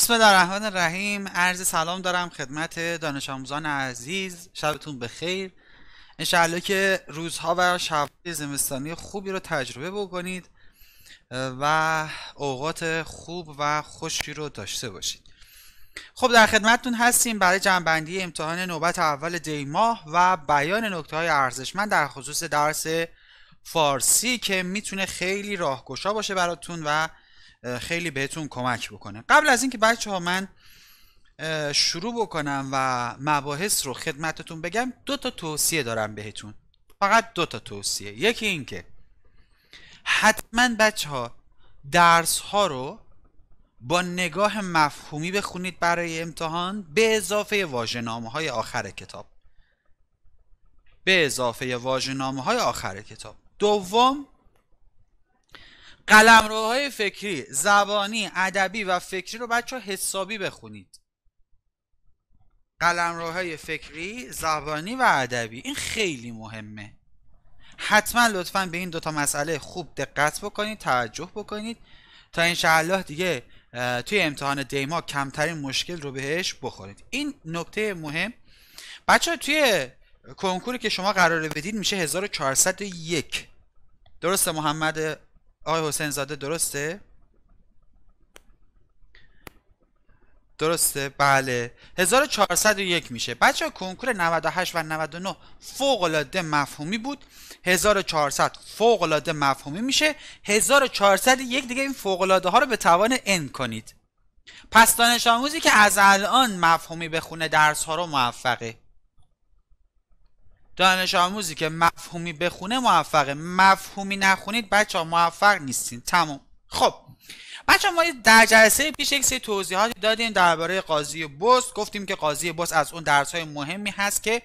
بسم الله الرحمن الرحیم عرض سلام دارم خدمت دانش آموزان عزیز شبتون بخیر انشاءالله که روزها و شبهای زمستانی خوبی رو تجربه بکنید و اوقات خوب و خوشی رو داشته باشید خب در خدمتتون هستیم برای جنبندی امتحان نوبت اول دی ماه و بیان نکته های ارزشمند در خصوص درس فارسی که میتونه خیلی راهگشا باشه براتون و خیلی بهتون کمک بکنه قبل از اینکه بچه ها من شروع بکنم و مباحث رو خدمتتون بگم دو تا توصیه دارم بهتون فقط دو تا توصیه یکی اینکه حتما بچه ها درس ها رو با نگاه مفهومی بخونید برای امتحان به اضافه واژه‌نامه های آخر کتاب به اضافه واژه‌نامه های آخر کتاب دوم قلمروهای فکری زبانی ادبی و فکری رو بچه حسابی بخونید قلمروهای فکری زبانی و ادبی این خیلی مهمه حتما لطفا به این دوتا مسئله خوب دقت بکنید توجه بکنید تا انشاءالله دیگه توی امتحان دیما کمترین مشکل رو بهش بخورید این نکته مهم بچه توی کنکوری که شما قراره بدید میشه 1401 درسته محمد آقای حسین زاده درسته؟ درسته بله 1401 میشه بچه کنکور 98 و 99 فوق مفهومی بود 1400 فوق مفهومی میشه 1401 دیگه این فوق ها رو به توان ان کنید پس دانش آموزی که از الان مفهومی بخونه درس ها رو موفقه دانش آموزی که مفهومی بخونه موفقه مفهومی نخونید بچه ها موفق نیستین تمام خب بچه ما در جلسه پیش یک سری توضیحات دادیم درباره قاضی بوس گفتیم که قاضی بوس از اون درس های مهمی هست که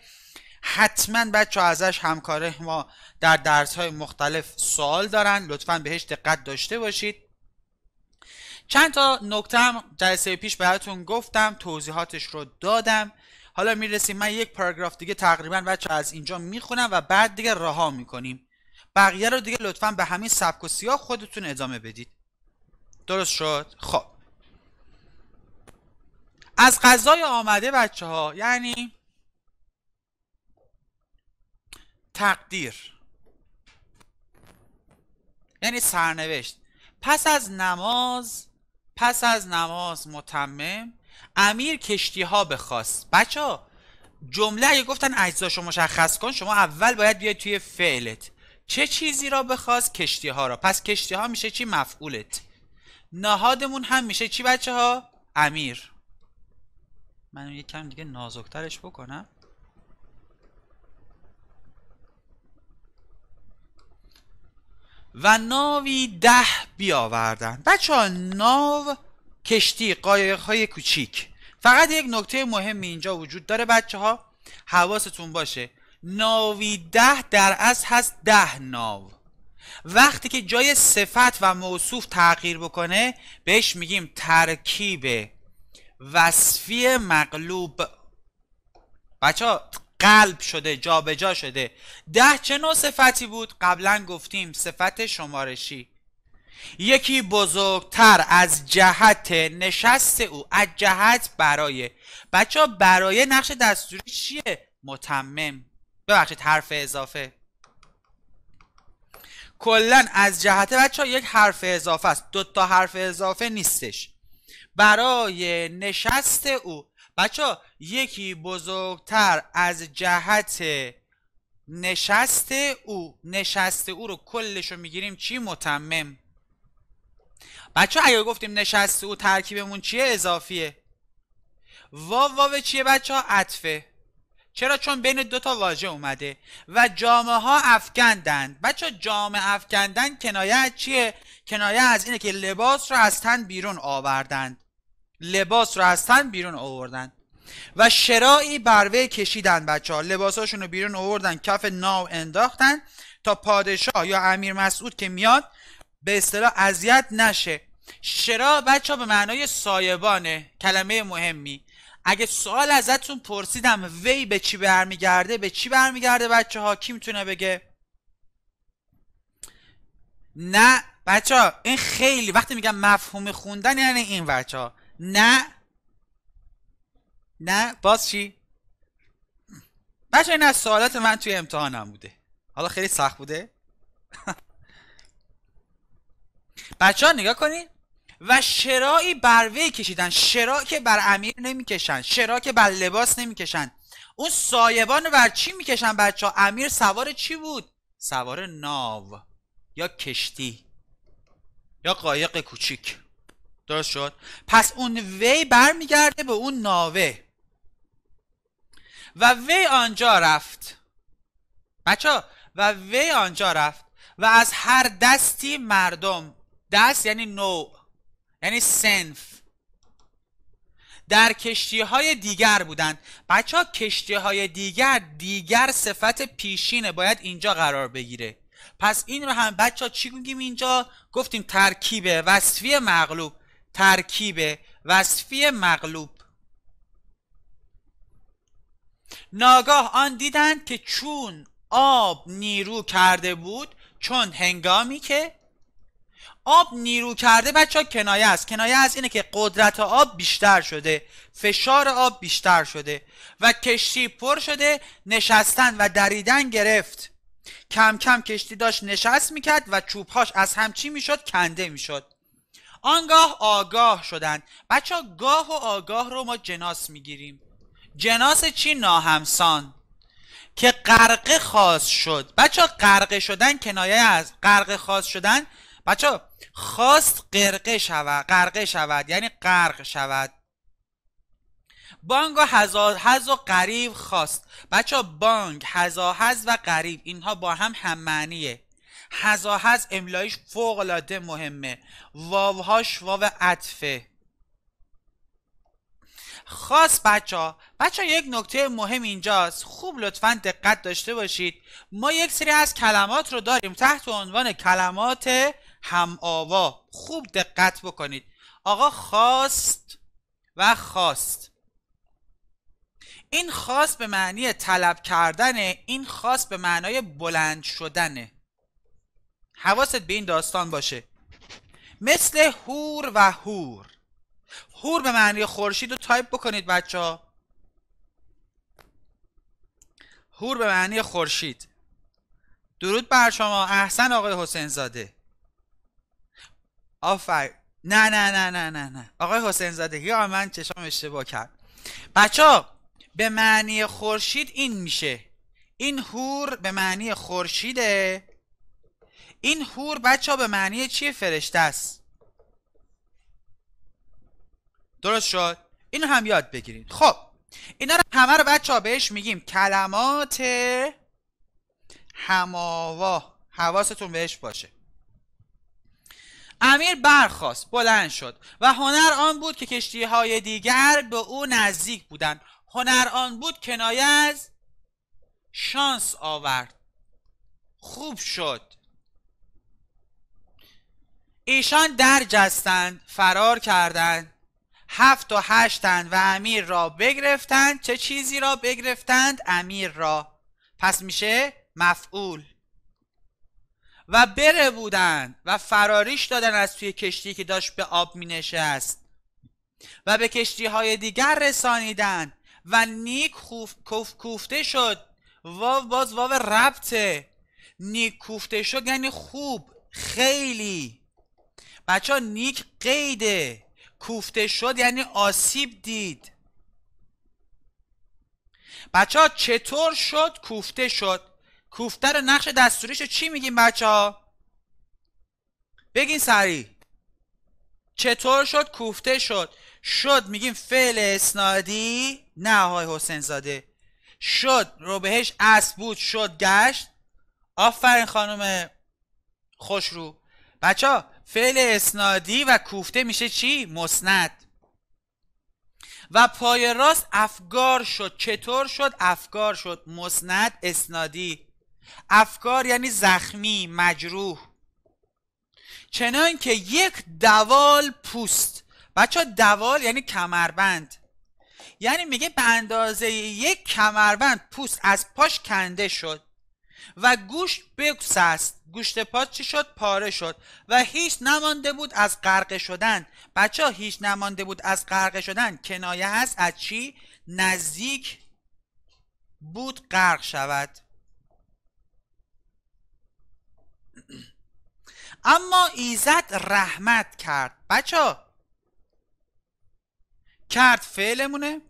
حتما بچه ها ازش همکاره ما در درس های مختلف سوال دارن لطفا بهش دقت داشته باشید چند تا نکته هم جلسه پیش براتون گفتم توضیحاتش رو دادم حالا میرسیم من یک پاراگراف دیگه تقریبا بچه از اینجا میخونم و بعد دیگه رها میکنیم بقیه رو دیگه لطفا به همین سبک و سیاه خودتون ادامه بدید درست شد خب از غذای آمده بچه ها یعنی تقدیر یعنی سرنوشت پس از نماز پس از نماز متمم امیر کشتی ها بخواست بچه جمله اگه گفتن اجزاشو مشخص کن شما اول باید بیای توی فعلت چه چیزی را بخواست کشتی ها را پس کشتی ها میشه چی مفعولت نهادمون هم میشه چی بچه ها امیر من یه کم دیگه نازکترش بکنم و ناوی ده بیاوردن بچه ها ناو کشتی قایق های کوچیک فقط یک نکته مهمی اینجا وجود داره بچه ها حواستون باشه ناوی ده در اصل هست ده ناو وقتی که جای صفت و موصوف تغییر بکنه بهش میگیم ترکیب وصفی مقلوب بچه ها قلب شده جابجا جا شده ده چه نوع صفتی بود قبلا گفتیم صفت شمارشی یکی بزرگتر از جهت نشست او از جهت برای بچه ها برای نقش دستوری چیه؟ متمم ببخشید حرف اضافه کلا از جهت بچه ها یک حرف اضافه است دو تا حرف اضافه نیستش برای نشست او بچه یکی بزرگتر از جهت نشست او نشست او رو کلش رو میگیریم چی متمم بچه اگر گفتیم نشسته او ترکیبمون چیه اضافیه واو واو چیه بچه ها عطفه چرا چون بین دو تا واژه اومده و جامعه ها افکندند بچه جامعه افکندن کنایه چیه کنایه از اینه که لباس رو از تن بیرون آوردند لباس رو از تن بیرون آوردند و شرایی بروه کشیدن بچه ها لباساشون رو بیرون آوردن کف ناو انداختن تا پادشاه یا امیر مسعود که میاد به اصطلاح اذیت نشه شرا بچه ها به معنای سایبانه کلمه مهمی اگه سوال ازتون پرسیدم وی به چی برمیگرده به چی برمیگرده بچه ها کی میتونه بگه نه بچه ها این خیلی وقتی میگم مفهوم خوندن یعنی این بچه ها نه نه باز چی بچه این از سوالات من توی امتحانم بوده حالا خیلی سخت بوده بچه ها نگاه کنید و شرایی بر وی کشیدن شرا که بر امیر نمیکشن شرا که بر لباس نمیکشن اون سایبان رو بر چی میکشن بچه ها امیر سوار چی بود سوار ناو یا کشتی یا قایق کوچیک درست شد پس اون وی برمیگرده به اون ناوه و وی آنجا رفت بچه و وی آنجا رفت و از هر دستی مردم دست یعنی نو یعنی سنف در کشتی های دیگر بودند بچه ها کشتی های دیگر دیگر صفت پیشینه باید اینجا قرار بگیره پس این رو هم بچه ها چی میگیم اینجا گفتیم ترکیبه وصفی مغلوب ترکیبه وصفی مغلوب ناگاه آن دیدند که چون آب نیرو کرده بود چون هنگامی که آب نیرو کرده بچه ها کنایه است کنایه از اینه که قدرت آب بیشتر شده فشار آب بیشتر شده و کشتی پر شده نشستن و دریدن گرفت کم کم کشتی داشت نشست میکرد و چوبهاش از همچی میشد کنده میشد آنگاه آگاه شدند بچه ها گاه و آگاه رو ما جناس میگیریم جناس چی ناهمسان که قرقه خاص شد بچه ها غرقه شدن کنایه از غرقه خاص شدن بچه خواست قرقه شود قرقه شود یعنی قرق شود بانگ و هز و قریب خواست بچه بانگ هز و قریب اینها با هم هم معنیه هز املایش فوق العاده مهمه واوهاش واو عطفه خاص بچه ها بچه یک نکته مهم اینجاست خوب لطفا دقت داشته باشید ما یک سری از کلمات رو داریم تحت عنوان کلمات هم آوا خوب دقت بکنید آقا خواست و خواست این خواست به معنی طلب کردنه این خواست به معنای بلند شدنه حواست به این داستان باشه مثل هور و هور هور به معنی خورشید رو تایپ بکنید بچه ها هور به معنی خورشید درود بر شما احسن آقای حسین زاده آفر نه نه نه نه نه نه آقای حسین زاده یا من چشم اشتباه کرد بچه ها به معنی خورشید این میشه این هور به معنی خورشیده این هور بچه ها به معنی چیه فرشته است درست شد اینو هم یاد بگیرید خب اینا رو همه رو بچه ها بهش میگیم کلمات هماوا حواستون بهش باشه امیر برخاست بلند شد و هنر آن بود که کشتی های دیگر به او نزدیک بودند هنر آن بود کنایه از شانس آورد خوب شد ایشان در جستند فرار کردند هفت و هشتند و امیر را بگرفتند چه چیزی را بگرفتند امیر را پس میشه مفعول و بره بودند و فراریش دادن از توی کشتی که داشت به آب می نشست و به کشتی های دیگر رسانیدن و نیک خوف... کوف... کوفته شد واو باز واو ربطه نیک کوفته شد یعنی خوب خیلی بچه نیک قیده کوفته شد یعنی آسیب دید بچه ها چطور شد کوفته شد کوفتر نقش دستوریش چی میگیم بچه ها؟ بگین سریع چطور شد کوفته شد شد میگیم فعل اسنادی نه های حسین زاده شد رو بهش اسب بود شد گشت آفرین خانم خوشرو بچه ها فعل اسنادی و کوفته میشه چی؟ مسند و پای راست افگار شد چطور شد؟ افگار شد مسند اسنادی افکار یعنی زخمی مجروح چنان که یک دوال پوست بچه دوال یعنی کمربند یعنی میگه به اندازه یک کمربند پوست از پاش کنده شد و گوشت بگسست گوشت پا چی شد پاره شد و هیچ نمانده بود از غرق شدن بچه هیچ نمانده بود از غرق شدن کنایه هست از چی نزدیک بود غرق شود اما ایزد رحمت کرد بچه کرد فعلمونه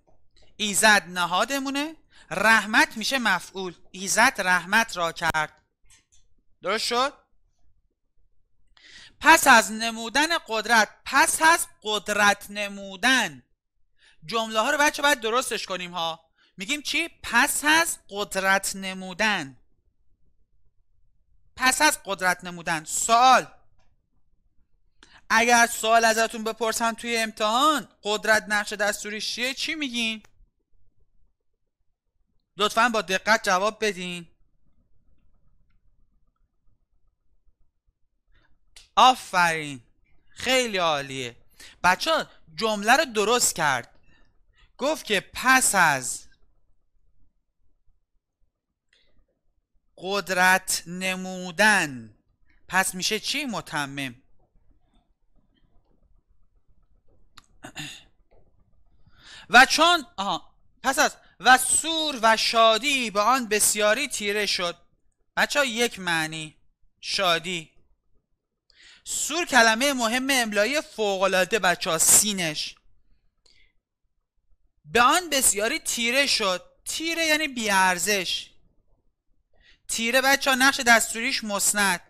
ایزد نهادمونه رحمت میشه مفعول ایزد رحمت را کرد درست شد پس از نمودن قدرت پس از قدرت نمودن جمله ها رو بچه باید درستش کنیم ها میگیم چی پس از قدرت نمودن پس از قدرت نمودن سوال اگر سوال ازتون بپرسن توی امتحان قدرت نقش دستوری چیه چی میگین لطفا با دقت جواب بدین آفرین خیلی عالیه بچه جمله رو درست کرد گفت که پس از قدرت نمودن پس میشه چی متمم و چون آه، پس از و سور و شادی به آن بسیاری تیره شد بچه یک معنی شادی سور کلمه مهم املایی فوقلاده بچه ها سینش به آن بسیاری تیره شد تیره یعنی بیارزش تیره بچه ها نقش دستوریش مسند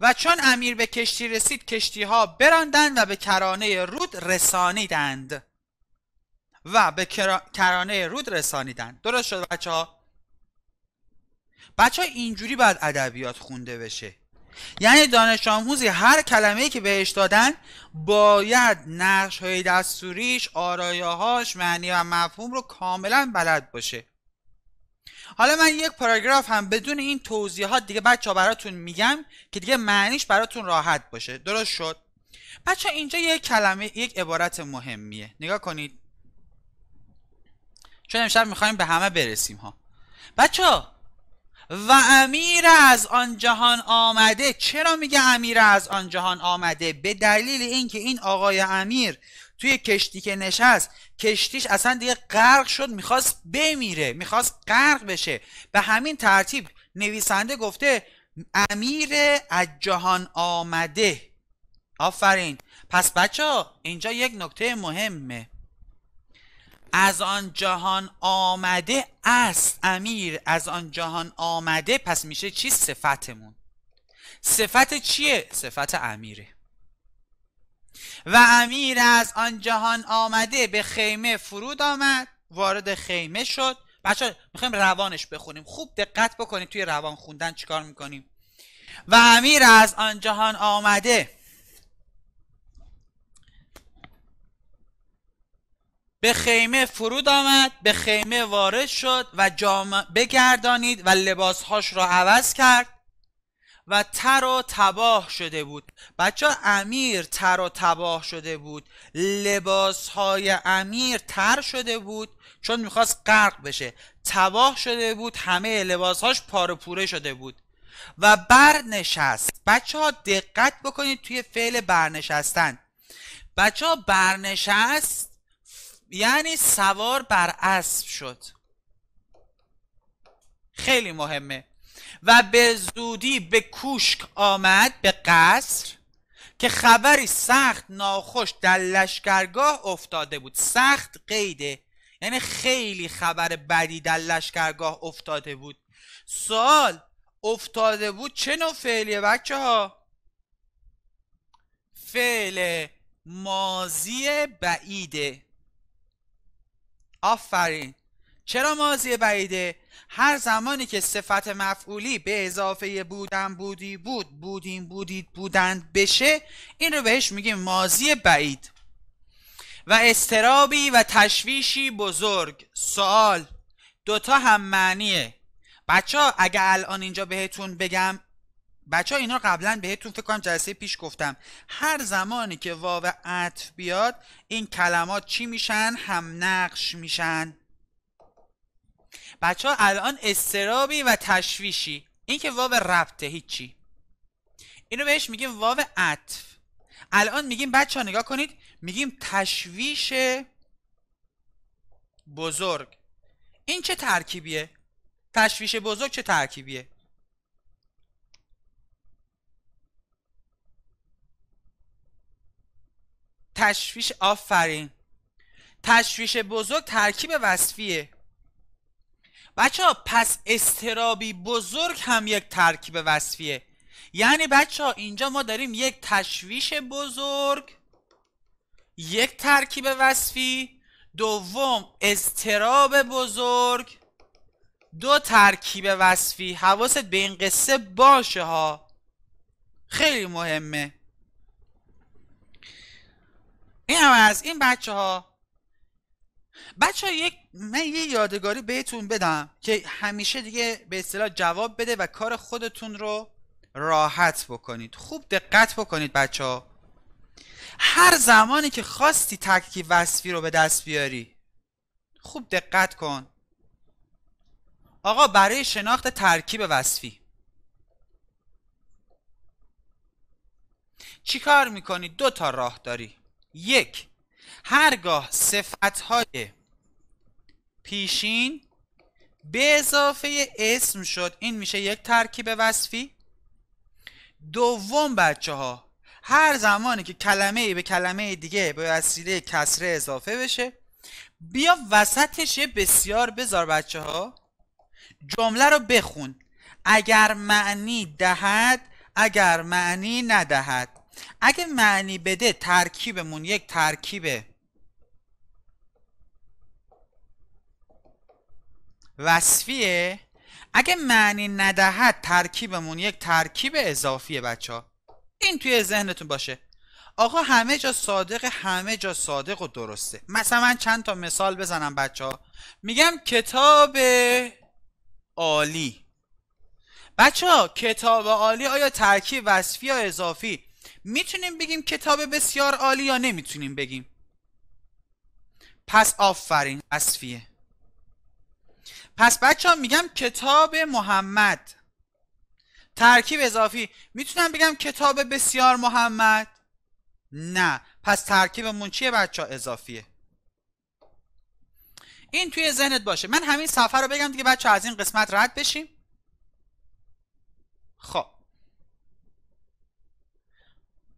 و چون امیر به کشتی رسید کشتی ها براندند و به کرانه رود رسانیدند و به کرانه رود رسانیدند درست شد بچه ها بچه ها اینجوری باید ادبیات خونده بشه یعنی دانش آموزی هر کلمه ای که بهش دادن باید نقش های دستوریش هاش معنی و مفهوم رو کاملا بلد باشه حالا من یک پاراگراف هم بدون این توضیحات دیگه بچه ها براتون میگم که دیگه معنیش براتون راحت باشه درست شد بچه اینجا یک کلمه یک عبارت مهمیه نگاه کنید چون امشب میخوایم به همه برسیم ها بچه و امیر از آن جهان آمده چرا میگه امیر از آن جهان آمده به دلیل اینکه این آقای امیر توی کشتی که نشست کشتیش اصلا دیگه غرق شد میخواست بمیره میخواست غرق بشه به همین ترتیب نویسنده گفته امیر از جهان آمده آفرین پس بچه ها اینجا یک نکته مهمه از آن جهان آمده است امیر از آن جهان آمده پس میشه چی صفتمون صفت چیه؟ صفت امیره و امیر از آن جهان آمده به خیمه فرود آمد وارد خیمه شد بچه میخوایم روانش بخونیم خوب دقت بکنیم توی روان خوندن چیکار میکنیم و امیر از آن جهان آمده به خیمه فرود آمد به خیمه وارد شد و جامع بگردانید و لباسهاش را عوض کرد و تر و تباه شده بود بچه امیر تر و تباه شده بود لباس های امیر تر شده بود چون میخواست غرق بشه تباه شده بود همه لباس پاره پوره شده بود و برنشست بچه ها دقت بکنید توی فعل برنشستن بچه ها برنشست یعنی سوار بر اسب شد خیلی مهمه و به زودی به کوشک آمد به قصر که خبری سخت ناخوش در لشکرگاه افتاده بود سخت قیده یعنی خیلی خبر بدی در لشکرگاه افتاده بود سال افتاده بود چه نوع فعلیه بچه ها فعل مازی بعیده آفرین چرا مازی بعیده هر زمانی که صفت مفعولی به اضافه بودن بودی بود بودیم بودید بودند بشه این رو بهش میگیم مازی بعید و استرابی و تشویشی بزرگ سوال دوتا هم معنیه بچه ها اگه الان اینجا بهتون بگم بچه ها اینا قبلا بهتون فکر کنم جلسه پیش گفتم هر زمانی که واو عطف بیاد این کلمات چی میشن هم نقش میشن بچه ها الان استرابی و تشویشی این که واو ربطه هیچی اینو بهش میگیم واو عطف الان میگیم بچه ها نگاه کنید میگیم تشویش بزرگ این چه ترکیبیه؟ تشویش بزرگ چه ترکیبیه؟ تشویش آفرین تشویش بزرگ ترکیب وصفیه بچه ها پس استرابی بزرگ هم یک ترکیب وصفیه یعنی بچه ها اینجا ما داریم یک تشویش بزرگ یک ترکیب وصفی دوم استراب بزرگ دو ترکیب وصفی حواست به این قصه باشه ها خیلی مهمه این هم از این بچه ها بچه یک من یه یادگاری بهتون بدم که همیشه دیگه به اصطلاح جواب بده و کار خودتون رو راحت بکنید خوب دقت بکنید بچه ها هر زمانی که خواستی ترکیب وصفی رو به دست بیاری خوب دقت کن آقا برای شناخت ترکیب وصفی چی کار میکنی؟ دو تا راه داری یک هرگاه های پیشین به اضافه اسم شد این میشه یک ترکیب وصفی دوم بچه ها هر زمانی که کلمه ای به کلمه دیگه به وسیله کسره اضافه بشه بیا وسطش یه بسیار بذار بچه ها جمله رو بخون اگر معنی دهد اگر معنی ندهد اگه معنی بده ترکیبمون یک ترکیب وصفیه اگه معنی ندهد ترکیبمون یک ترکیب اضافیه بچه این توی ذهنتون باشه آقا همه جا صادق همه جا صادق و درسته مثلا من چند تا مثال بزنم بچه میگم کتاب عالی بچه ها کتاب عالی آیا ترکیب وصفی یا اضافی میتونیم بگیم کتاب بسیار عالی یا نمیتونیم بگیم پس آفرین وصفیه پس بچه ها میگم کتاب محمد ترکیب اضافی میتونم بگم کتاب بسیار محمد نه پس ترکیبمون چیه بچه ها اضافیه این توی ذهنت باشه من همین صفحه رو بگم دیگه بچه ها از این قسمت رد بشیم خب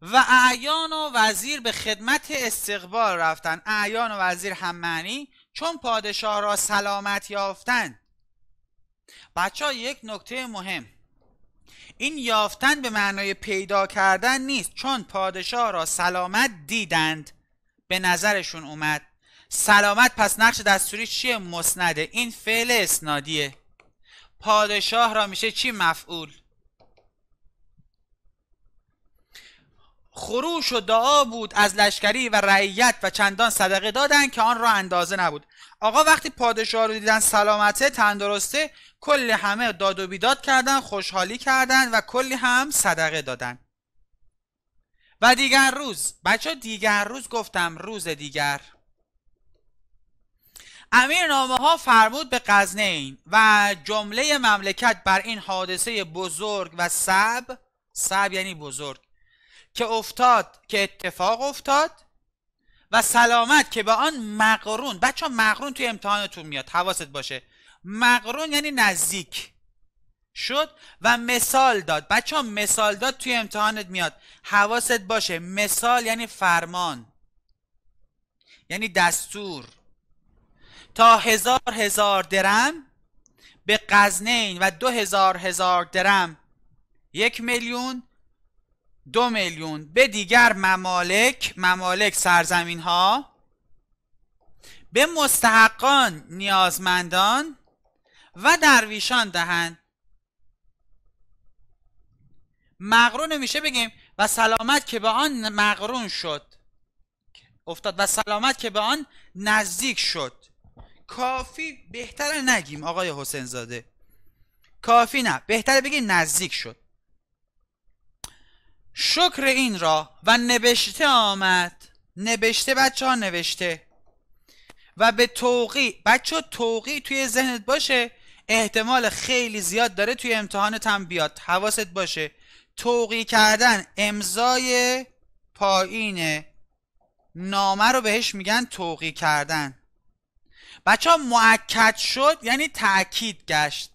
و اعیان و وزیر به خدمت استقبال رفتن اعیان و وزیر هم معنی چون پادشاه را سلامت یافتند بچه ها یک نکته مهم این یافتن به معنای پیدا کردن نیست چون پادشاه را سلامت دیدند به نظرشون اومد سلامت پس نقش دستوری چیه مسنده این فعل اسنادیه پادشاه را میشه چی مفعول خروش و دعا بود از لشکری و رعیت و چندان صدقه دادن که آن را اندازه نبود آقا وقتی پادشاه رو دیدن سلامته تندرسته کلی همه داد و بیداد کردن خوشحالی کردند و کلی هم صدقه دادن و دیگر روز بچه دیگر روز گفتم روز دیگر امیر نامه ها فرمود به قزنین و جمله مملکت بر این حادثه بزرگ و سب سب یعنی بزرگ که افتاد که اتفاق افتاد و سلامت که به آن مقرون بچه ها مقرون توی امتحانتون میاد حواست باشه مقرون یعنی نزدیک شد و مثال داد بچه مثال داد توی امتحانت میاد حواست باشه مثال یعنی فرمان یعنی دستور تا هزار هزار درم به قزنین و دو هزار هزار درم یک میلیون دو میلیون به دیگر ممالک ممالک سرزمین ها به مستحقان نیازمندان و درویشان دهند مقرون میشه بگیم و سلامت که به آن مقرون شد افتاد و سلامت که به آن نزدیک شد کافی بهتر نگیم آقای حسین زاده کافی نه بهتره بگیم نزدیک شد شکر این را و نوشته آمد نوشته بچه ها نوشته و به توقی بچه توقی توی ذهنت باشه احتمال خیلی زیاد داره توی امتحانت هم بیاد حواست باشه توقی کردن امضای پایین نامه رو بهش میگن توقی کردن بچه ها معکد شد یعنی تاکید گشت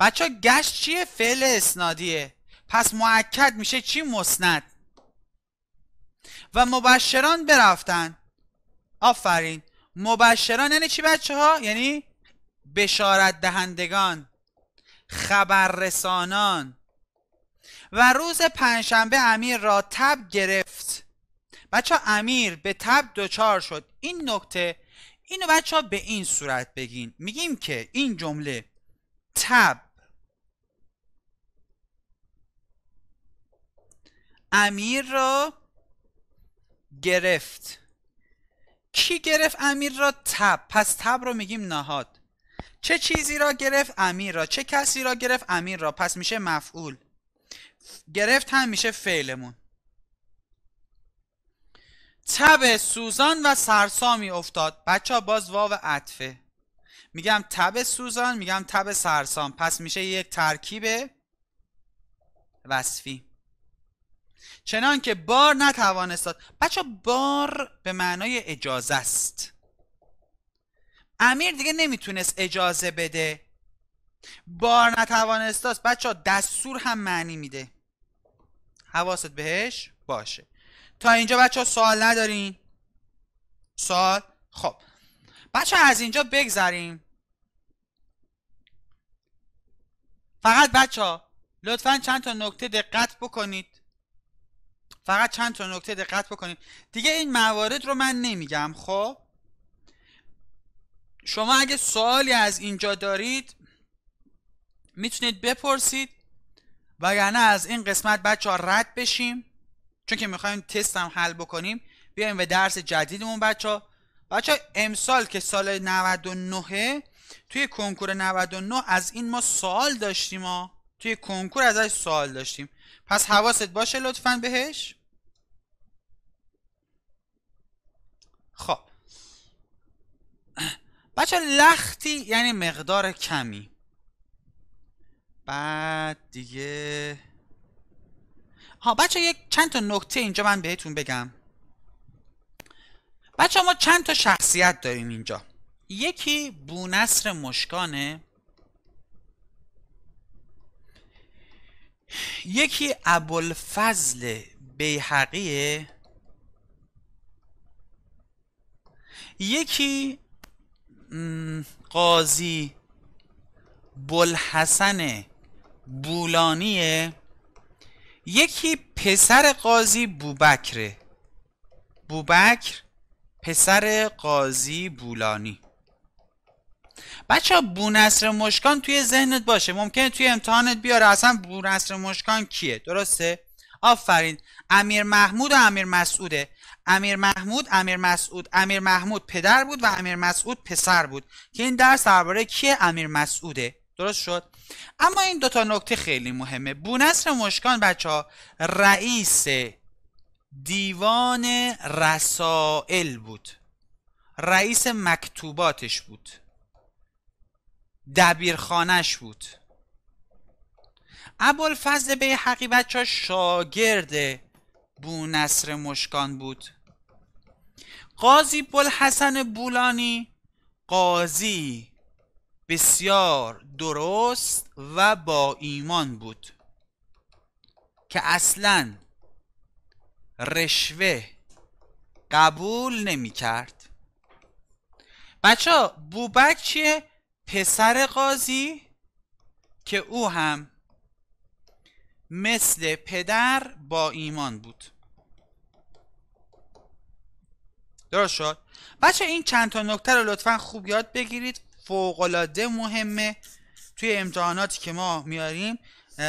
بچه ها گشت چیه فعل اسنادیه پس معکد میشه چی مسند و مبشران برفتن آفرین مبشران یعنی چی بچه ها؟ یعنی بشارت دهندگان خبررسانان و روز پنجشنبه امیر را تب گرفت بچه ها امیر به تب دچار شد این نکته اینو بچه ها به این صورت بگین میگیم که این جمله تب امیر را گرفت کی گرفت امیر را تب پس تب رو میگیم نهاد چه چیزی را گرفت امیر را چه کسی را گرفت امیر را پس میشه مفعول گرفت هم میشه فعلمون تب سوزان و سرسامی افتاد بچه ها باز واو عطفه میگم تب سوزان میگم تب سرسام پس میشه یک ترکیب وصفی چنان که بار نتوانست بچه بار به معنای اجازه است امیر دیگه نمیتونست اجازه بده بار نتوانست داد بچه دستور هم معنی میده حواست بهش باشه تا اینجا بچه ها سوال ندارین سوال خب بچه از اینجا بگذریم فقط بچه ها لطفا چند تا نکته دقت بکنید فقط چند تا نکته دقت بکنید دیگه این موارد رو من نمیگم خب شما اگه سوالی از اینجا دارید میتونید بپرسید وگرنه از این قسمت بچه ها رد بشیم چون که میخوایم تست هم حل بکنیم بیایم به درس جدیدمون بچه ها بچه ها امسال که سال 99 توی کنکور 99 از این ما سوال داشتیم ها توی کنکور ازش سوال داشتیم پس حواست باشه لطفا بهش خب بچه لختی یعنی مقدار کمی بعد دیگه ها بچه یک چند تا نکته اینجا من بهتون بگم بچه ما چند تا شخصیت داریم اینجا یکی بونصر مشکانه یکی ابوالفضل بیحقیه یکی قاضی بلحسن بولانیه یکی پسر قاضی بوبکره بوبکر پسر قاضی بولانی بچه بونصر مشکان توی ذهنت باشه ممکنه توی امتحانت بیاره اصلا بونصر مشکان کیه درسته؟ آفرین امیر محمود و امیر مسعوده امیر محمود امیر مسعود امیر محمود پدر بود و امیر مسعود پسر بود که این درس درباره کیه امیر مسعوده درست شد اما این دوتا نکته خیلی مهمه بونصر مشکان بچه ها رئیس دیوان رسائل بود رئیس مکتوباتش بود دبیرخانش بود ابوالفضل به حقی بچه شاگرد بونصر مشکان بود قاضی حسن بولانی قاضی بسیار درست و با ایمان بود که اصلا رشوه قبول نمی کرد بچه بوبک چیه؟ پسر قاضی که او هم مثل پدر با ایمان بود درست شد بچه این چند تا نکته رو لطفا خوب یاد بگیرید فوقالعاده مهمه توی امتحاناتی که ما میاریم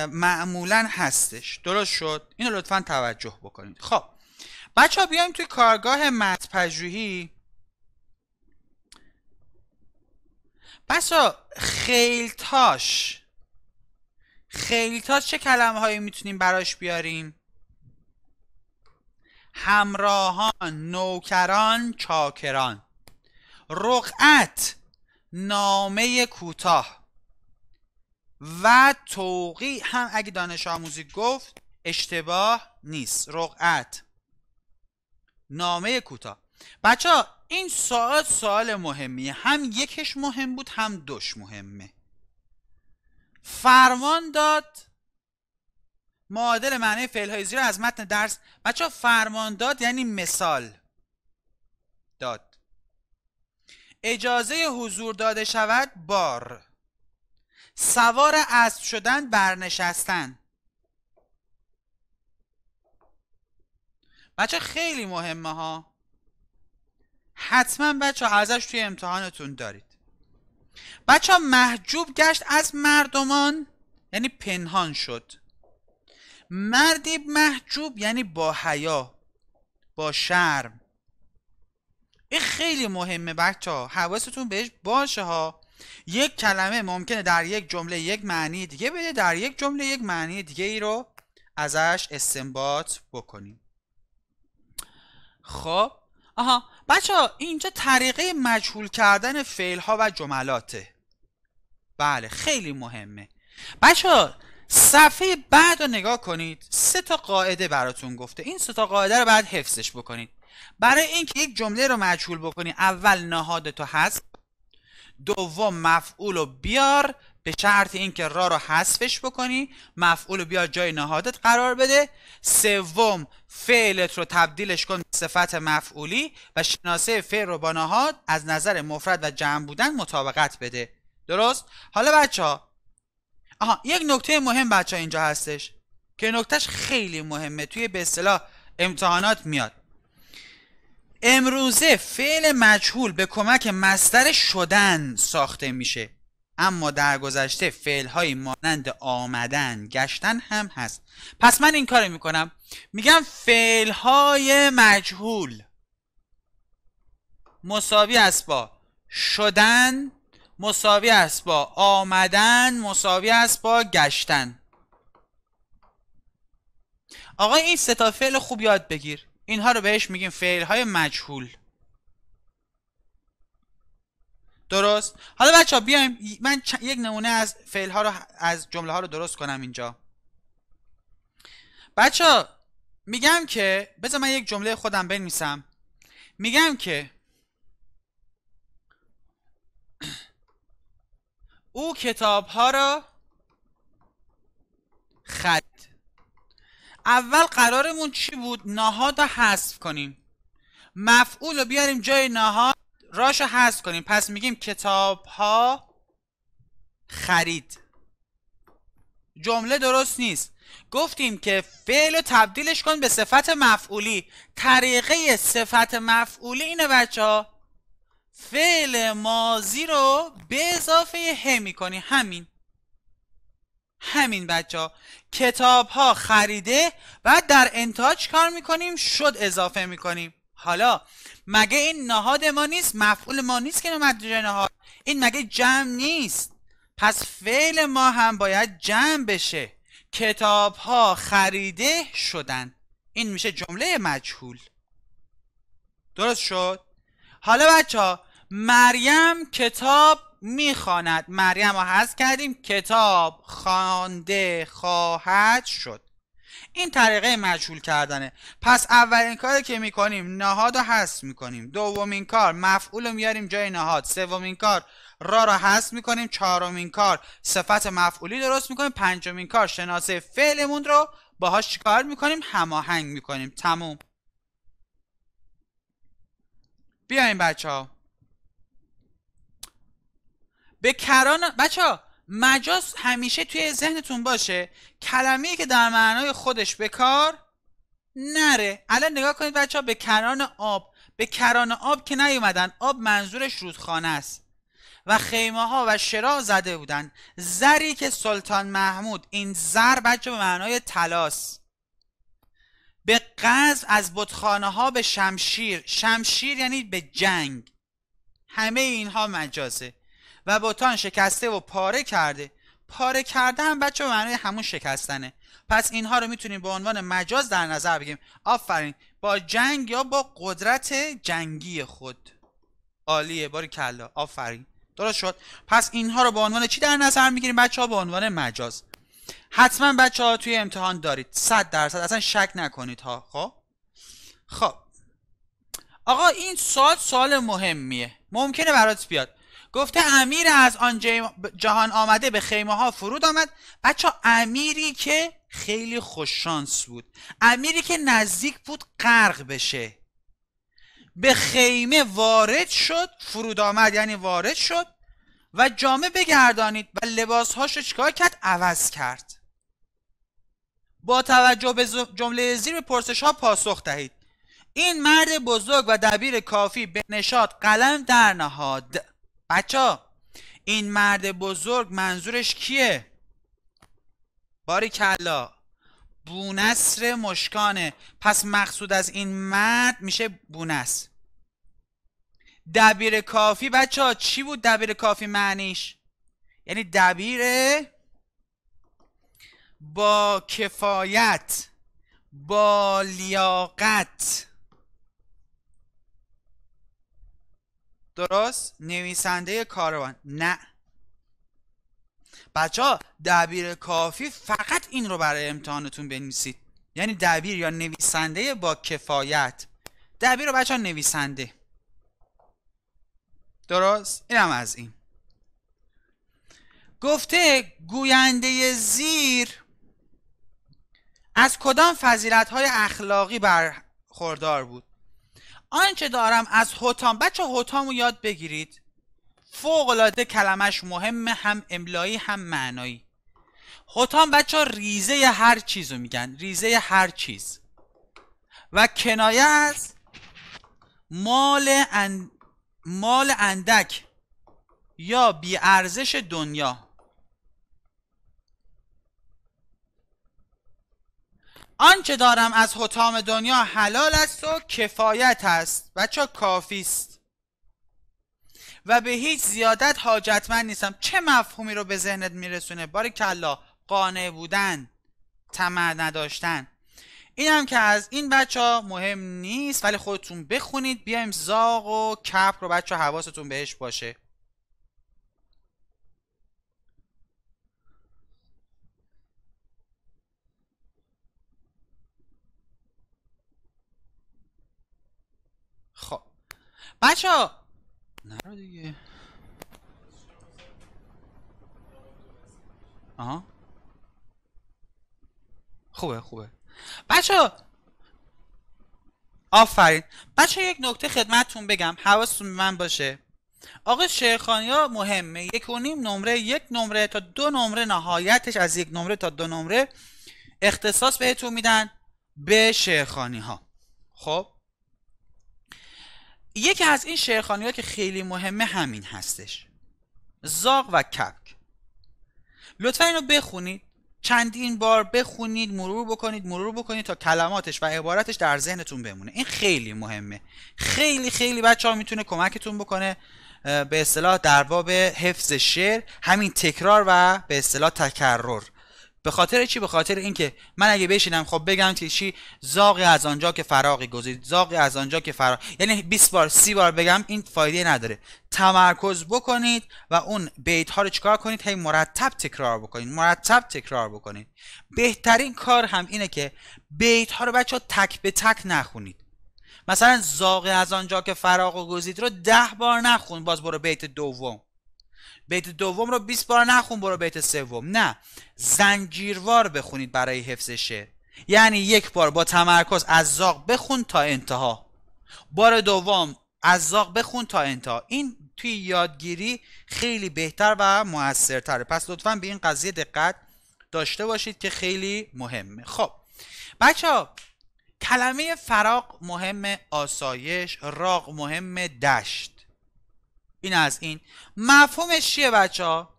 معمولا هستش درست شد اینو لطفا توجه بکنید خب بچه ها بیایم توی کارگاه متن پژوهی بسا خیلتاش خیلتاش چه کلمه هایی میتونیم براش بیاریم همراهان نوکران چاکران رقعت نامه کوتاه و توقی هم اگه دانش آموزی گفت اشتباه نیست رقعت نامه کوتاه بچه ها این سوال سوال مهمیه هم یکش مهم بود هم دوش مهمه فرمان داد معادل معنی فعل های زیر از متن درس بچه ها فرمان داد یعنی مثال داد اجازه حضور داده شود بار سوار اسب شدن برنشستن بچه خیلی مهمه ها حتما بچه ازش توی امتحانتون دارید بچه محجوب گشت از مردمان یعنی پنهان شد مردی محجوب یعنی با حیا با شرم این خیلی مهمه بچه ها حواستون بهش باشه ها یک کلمه ممکنه در یک جمله یک معنی دیگه بده در یک جمله یک معنی دیگه ای رو ازش استنباط بکنیم خب آها بچه ها اینجا طریقه مجهول کردن فعل ها و جملاته بله خیلی مهمه بچه ها صفحه بعد رو نگاه کنید سه تا قاعده براتون گفته این سه تا قاعده رو باید حفظش بکنید برای اینکه یک جمله رو مجهول بکنی اول نهاد تو هست دوم مفعول رو بیار به شرط اینکه را رو حذفش بکنی مفعول و بیار جای نهادت قرار بده سوم فعلت رو تبدیلش کن به صفت مفعولی و شناسه فعل رو با نهاد از نظر مفرد و جمع بودن مطابقت بده درست حالا بچه ها آها یک نکته مهم بچه اینجا هستش که نکتهش خیلی مهمه توی به اصطلاح امتحانات میاد امروزه فعل مجهول به کمک مصدر شدن ساخته میشه اما در گذشته فعل های مانند آمدن گشتن هم هست پس من این کار میکنم میگم فعل های مجهول مساوی است با شدن مساوی است با آمدن مساوی است با گشتن آقا این ستا فعل خوب یاد بگیر اینها رو بهش میگیم فعل های مجهول درست حالا بچه ها بیایم من یک نمونه از فعل ها رو از جمله ها رو درست کنم اینجا بچه ها میگم که بذار من یک جمله خودم بنویسم میگم که او کتاب ها را خرید اول قرارمون چی بود نهاد را حذف کنیم مفعول رو بیاریم جای نهاد راش رو حذف کنیم پس میگیم کتاب ها خرید جمله درست نیست گفتیم که فعل رو تبدیلش کن به صفت مفعولی طریقه صفت مفعولی اینه بچه ها فعل مازی رو به اضافه ه میکنی همین همین بچه ها کتاب ها خریده و در انتاج کار میکنیم شد اضافه میکنیم حالا مگه این نهاد ما نیست مفعول ما نیست که نمد نهاد این مگه جمع نیست پس فعل ما هم باید جمع بشه کتاب ها خریده شدن این میشه جمله مجهول درست شد حالا بچه ها مریم کتاب میخواند مریم رو حذف کردیم کتاب خوانده خواهد شد این طریقه مجهول کردنه پس اولین کاری که میکنیم نهاد رو حذف میکنیم دومین کار مفعول رو میاریم جای نهاد سومین کار را را حذف میکنیم چهارمین کار صفت مفعولی درست میکنیم پنجمین کار شناسه فعلمون رو باهاش چیکار میکنیم هماهنگ میکنیم تموم بیاین بچه ها به کران بچه مجاز همیشه توی ذهنتون باشه کلمی که در معنای خودش به کار نره الان نگاه کنید بچه ها به کران آب به کران آب که نیومدن آب منظورش رودخانه است و خیمه ها و شرا زده بودن زری که سلطان محمود این زر بچه به معنای تلاس به قذف از بتخانه ها به شمشیر شمشیر یعنی به جنگ همه اینها مجازه و بتان شکسته و پاره کرده پاره کرده هم بچه به معنای همون شکستنه پس اینها رو میتونیم به عنوان مجاز در نظر بگیم آفرین با جنگ یا با قدرت جنگی خود عالیه باری کلا آفرین درست شد پس اینها رو به عنوان چی در نظر میگیریم بچه ها به عنوان مجاز حتما بچه ها توی امتحان دارید صد درصد اصلا شک نکنید ها خب خب آقا این سال سوال مهمیه ممکنه برات بیاد گفته امیر از آن جهان آمده به خیمه ها فرود آمد بچه امیری که خیلی خوششانس بود امیری که نزدیک بود غرق بشه به خیمه وارد شد فرود آمد یعنی وارد شد و جامعه بگردانید و لباسهاش رو چکار کرد عوض کرد با توجه به جمله زیر به پرسش ها پاسخ دهید این مرد بزرگ و دبیر کافی به نشاد قلم در نهاد بچه این مرد بزرگ منظورش کیه؟ باری کلا بونصر مشکانه پس مقصود از این مرد میشه بونس دبیر کافی بچه ها چی بود دبیر کافی معنیش؟ یعنی دبیر با کفایت با لیاقت درست نویسنده کاروان نه بچه ها دبیر کافی فقط این رو برای امتحانتون بنویسید یعنی دبیر یا نویسنده با کفایت دبیر رو بچه ها نویسنده درست؟ اینم از این گفته گوینده زیر از کدام فضیلت های اخلاقی برخوردار بود آنچه دارم از هوتام بچه هوتامو یاد بگیرید فوقلاده کلمش مهمه هم املایی هم معنایی هوتام بچه ریزه هر چیز رو میگن ریزه هر چیز و کنایه از مال, مال اندک یا ارزش دنیا آنچه دارم از حتام دنیا حلال است و کفایت است بچه کافی است و به هیچ زیادت حاجتمند نیستم چه مفهومی رو به ذهنت میرسونه باری کلا قانع بودن طمع نداشتن این هم که از این بچه ها مهم نیست ولی خودتون بخونید بیایم زاغ و کپ رو بچه حواستون بهش باشه بچه ها رو دیگه آها خوبه خوبه بچه آفرین بچه یک نکته خدمتتون بگم حواستون من باشه آقا شیخانی ها مهمه یک و نیم نمره یک نمره تا دو نمره نهایتش از یک نمره تا دو نمره اختصاص بهتون میدن به شیخانی ها خب یکی از این شعرخانی ها که خیلی مهمه همین هستش زاغ و کبک لطفا اینو بخونید چندین بار بخونید مرور بکنید مرور بکنید تا کلماتش و عبارتش در ذهنتون بمونه این خیلی مهمه خیلی خیلی بچه ها میتونه کمکتون بکنه به اصطلاح در باب حفظ شعر همین تکرار و به اصطلاح تکرر به خاطر چی به خاطر اینکه من اگه بشینم خب بگم که چی زاغی از آنجا که فراقی گزید زاغی از آنجا که فرا یعنی 20 بار 30 بار بگم این فایده نداره تمرکز بکنید و اون بیت ها رو چیکار کنید هی مرتب تکرار بکنید مرتب تکرار بکنید بهترین کار هم اینه که بیت ها رو بچه تک به تک نخونید مثلا زاغی از آنجا که فراق و گزید رو ده بار نخون باز برو بیت دوم بیت دوم رو 20 بار نخون برو بیت سوم نه زنجیروار بخونید برای حفظ شعر یعنی یک بار با تمرکز از زاغ بخون تا انتها بار دوم از زاغ بخون تا انتها این توی یادگیری خیلی بهتر و موثرتره پس لطفا به این قضیه دقت داشته باشید که خیلی مهمه خب بچه ها کلمه فراق مهم آسایش راق مهم دشت این از این مفهومش چیه بچه ها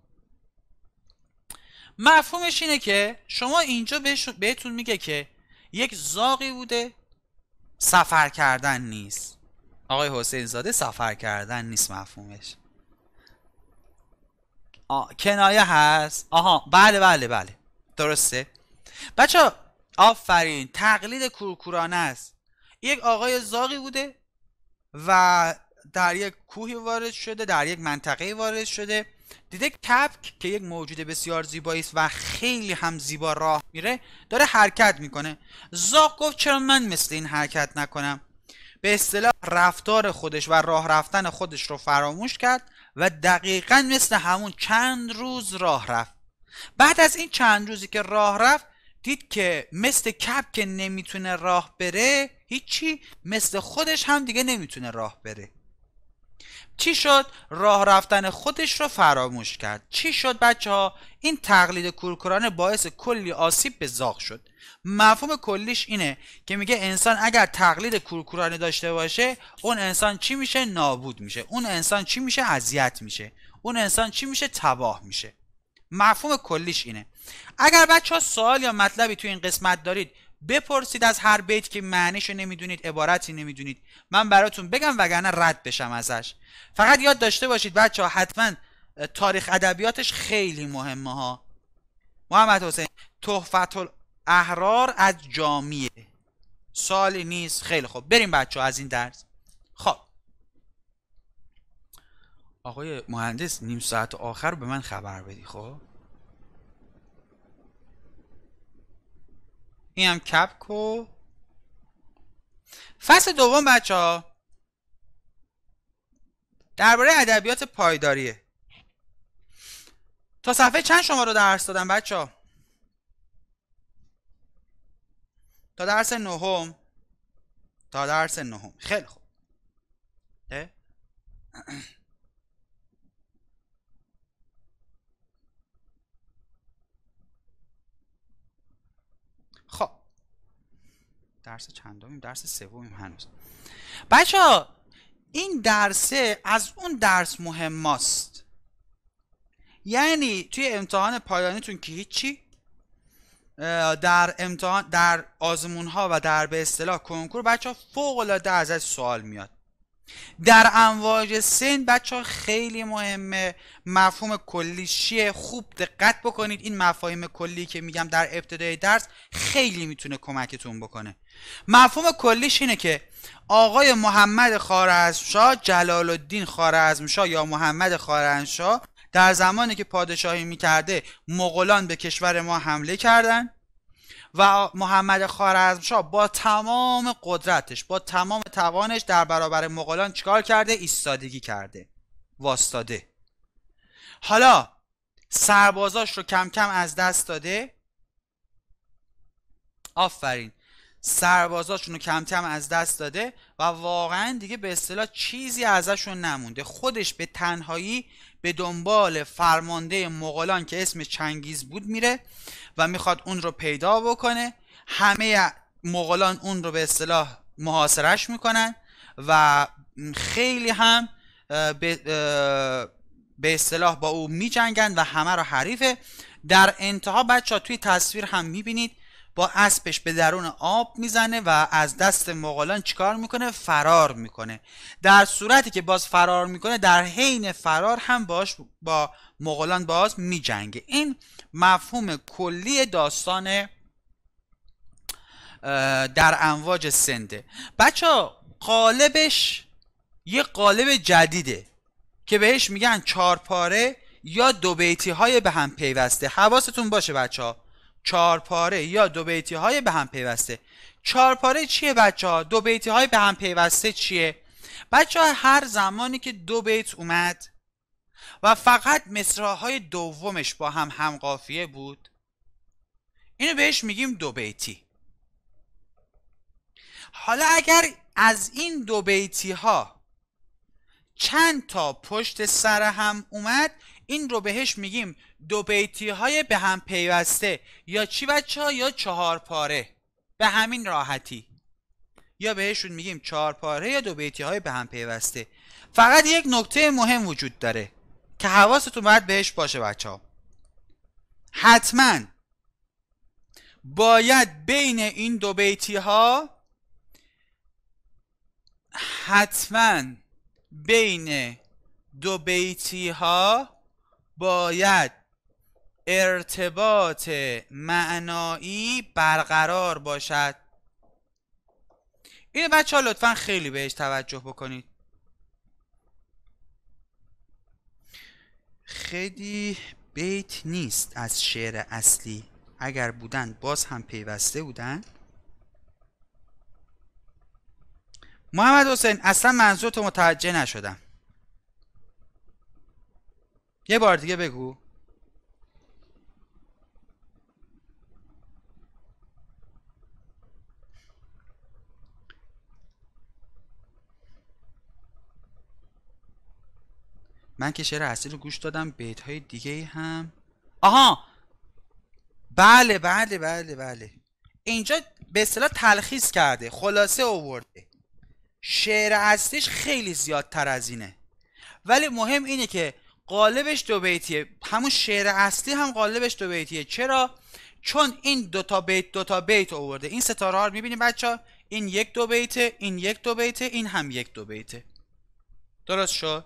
مفهومش اینه که شما اینجا بهتون میگه که یک زاغی بوده سفر کردن نیست آقای حسین زاده سفر کردن نیست مفهومش کنایه هست آها بله بله بله درسته بچه آفرین تقلید کورکورانه است یک آقای زاغی بوده و در یک کوهی وارد شده در یک منطقه وارد شده دیده کپک که یک موجود بسیار زیبایی است و خیلی هم زیبا راه میره داره حرکت میکنه زاق گفت چرا من مثل این حرکت نکنم به اصطلاح رفتار خودش و راه رفتن خودش رو فراموش کرد و دقیقا مثل همون چند روز راه رفت بعد از این چند روزی که راه رفت دید که مثل کپ که نمیتونه راه بره هیچی مثل خودش هم دیگه نمیتونه راه بره چی شد راه رفتن خودش رو فراموش کرد چی شد بچه ها این تقلید کورکورانه باعث کلی آسیب به زاغ شد مفهوم کلیش اینه که میگه انسان اگر تقلید کورکورانه داشته باشه اون انسان چی میشه نابود میشه اون انسان چی میشه اذیت میشه اون انسان چی میشه تباه میشه مفهوم کلیش اینه اگر بچه ها سوال یا مطلبی تو این قسمت دارید بپرسید از هر بیت که معنیشو نمیدونید عبارتی نمیدونید من براتون بگم وگرنه رد بشم ازش فقط یاد داشته باشید بچه ها حتما تاریخ ادبیاتش خیلی مهمه ها محمد حسین تحفت الاحرار از جامیه سالی نیست خیلی خوب بریم بچه ها از این درس خب آقای مهندس نیم ساعت آخر به من خبر بدی خب این هم کپکو فصل دوم بچه ها درباره ادبیات پایداریه تا صفحه چند شما رو درس دادم بچه ها تا درس نهم تا درس نهم خیلی خوب درس چندمیم درس سومیم هنوز بچه ها این درسه از اون درس مهم ماست یعنی توی امتحان پایانیتون که هیچی در امتحان در آزمون ها و در به اصطلاح کنکور بچه ها فوق العاده ازش سوال میاد در امواج سن بچه ها خیلی مهمه مفهوم کلی خوب دقت بکنید این مفاهیم کلی که میگم در ابتدای درس خیلی میتونه کمکتون بکنه مفهوم کلیش اینه که آقای محمد خارزمشاه جلال الدین خارزمشاه یا محمد خارزمشاه در زمانی که پادشاهی میکرده مغولان به کشور ما حمله کردند و محمد خارزمشاه با تمام قدرتش با تمام توانش در برابر مغولان چیکار کرده ایستادگی کرده واستاده حالا سربازاش رو کم کم از دست داده آفرین سربازاشون رو هم از دست داده و واقعا دیگه به اصطلاح چیزی ازشون نمونده خودش به تنهایی به دنبال فرمانده مغولان که اسم چنگیز بود میره و میخواد اون رو پیدا بکنه همه مغولان اون رو به اصطلاح محاصرش میکنن و خیلی هم به اصطلاح با او میجنگن و همه رو حریفه در انتها بچه ها توی تصویر هم میبینید با اسبش به درون آب میزنه و از دست مغولان چیکار میکنه فرار میکنه در صورتی که باز فرار میکنه در حین فرار هم باش با مغولان باز میجنگه این مفهوم کلی داستان در امواج سنده بچه قالبش یه قالب جدیده که بهش میگن چارپاره یا دو بیتی های به هم پیوسته حواستون باشه بچه ها چارپاره یا دو بیتی های به هم پیوسته چهارپاره چیه بچه ها دو بیتی های به هم پیوسته چیه بچه ها هر زمانی که دو بیت اومد و فقط های دومش با هم هم قافیه بود اینو بهش میگیم دو بیتی حالا اگر از این دو بیتی ها چند تا پشت سر هم اومد این رو بهش میگیم دو بیتی های به هم پیوسته یا چی بچه ها یا چهار پاره به همین راحتی یا بهشون میگیم چهار پاره یا دو بیتی های به هم پیوسته فقط یک نکته مهم وجود داره که حواستون باید بهش باشه بچه ها حتما باید بین این دو بیتی ها حتما بین دو بیتی ها باید ارتباط معنایی برقرار باشد این بچه ها لطفا خیلی بهش توجه بکنید خیلی بیت نیست از شعر اصلی اگر بودند باز هم پیوسته بودن محمد حسین اصلا منظور تو متوجه نشدم یه بار دیگه بگو من که شعر اصلی رو گوش دادم بیت های دیگه هم آها بله بله بله بله اینجا به اصطلاح تلخیص کرده خلاصه اوورده شعر اصلیش خیلی زیادتر از اینه ولی مهم اینه که قالبش دو بیتیه همون شعر اصلی هم قالبش دو بیتیه چرا چون این تا بیت تا بیت آورده این ستاره ها رو میبینیم بچه این یک دو بیته این یک دو بیته این هم یک دو بیته درست شد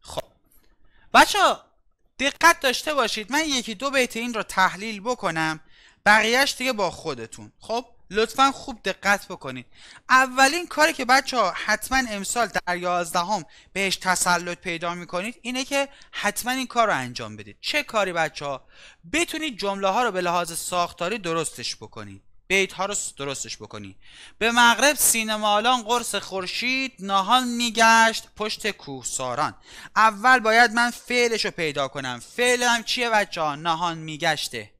خب بچه دقت داشته باشید من یکی دو بیت این رو تحلیل بکنم بقیهش دیگه با خودتون خب لطفا خوب دقت بکنید اولین کاری که بچه ها حتما امسال در یازدهم بهش تسلط پیدا میکنید اینه که حتما این کار رو انجام بدید چه کاری بچه ها بتونید جمله ها رو به لحاظ ساختاری درستش بکنید بیت ها رو درستش بکنی به مغرب سینمالان قرص خورشید ناهان میگشت پشت کوهساران اول باید من فعلش رو پیدا کنم فعلم چیه بچه ها ناهان میگشته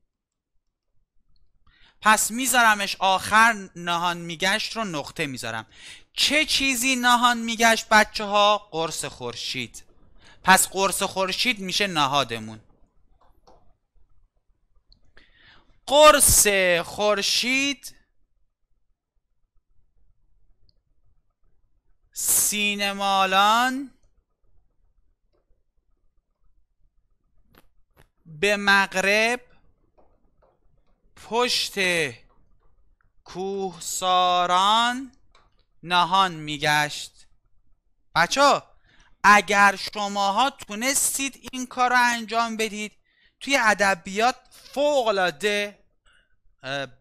پس میذارمش آخر نهان میگشت رو نقطه میذارم چه چیزی نهان میگشت بچه ها قرص خورشید پس قرص خورشید میشه نهادمون قرص خورشید سینمالان به مغرب پشت کوهساران نهان میگشت بچه اگر شماها تونستید این کار رو انجام بدید توی ادبیات فوقالعاده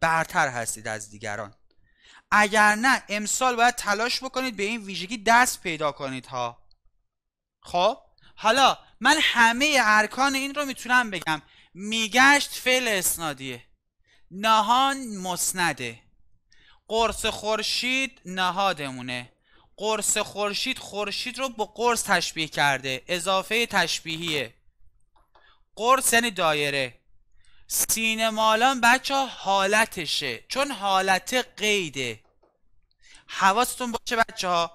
برتر هستید از دیگران اگر نه امسال باید تلاش بکنید به این ویژگی دست پیدا کنید ها خب حالا من همه ارکان این رو میتونم بگم میگشت فعل اسنادیه نهان مسنده قرص خورشید نهادمونه قرص خورشید خورشید رو با قرص تشبیه کرده اضافه تشبیهیه قرص یعنی دایره سینمالان بچه حالتشه چون حالت قیده حواستون باشه بچه ها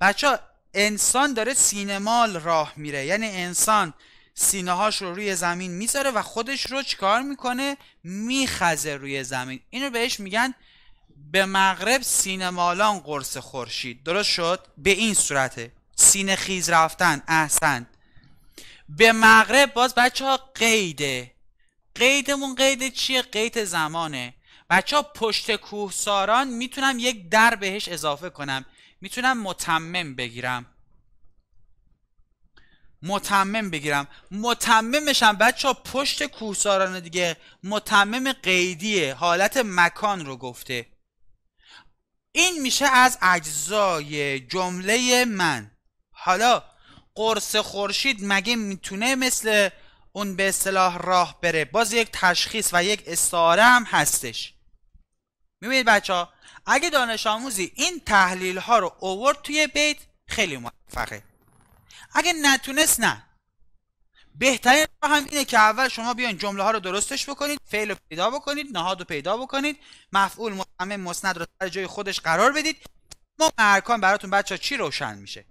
بچه ها انسان داره سینمال راه میره یعنی انسان سینه هاش رو روی زمین میذاره و خودش رو چکار میکنه میخزه روی زمین اینو بهش میگن به مغرب سینه مالان قرص خورشید درست شد به این صورته سینه خیز رفتن احسن به مغرب باز بچه ها قیده قیدمون قید چیه قید زمانه بچه ها پشت کوهساران میتونم یک در بهش اضافه کنم میتونم متمم بگیرم متمم بگیرم متممش هم بچه ها پشت کوهساران دیگه متمم قیدیه حالت مکان رو گفته این میشه از اجزای جمله من حالا قرص خورشید مگه میتونه مثل اون به اصطلاح راه بره باز یک تشخیص و یک استعاره هم هستش میبینید بچه ها اگه دانش آموزی این تحلیل ها رو اوورد توی بیت خیلی موفقه اگه نتونست نه بهترین راه هم اینه که اول شما بیاین جمله ها رو درستش بکنید فعل رو پیدا بکنید نهاد رو پیدا بکنید مفعول مصمم مسند رو سر جای خودش قرار بدید ما ارکان براتون بچه چی روشن میشه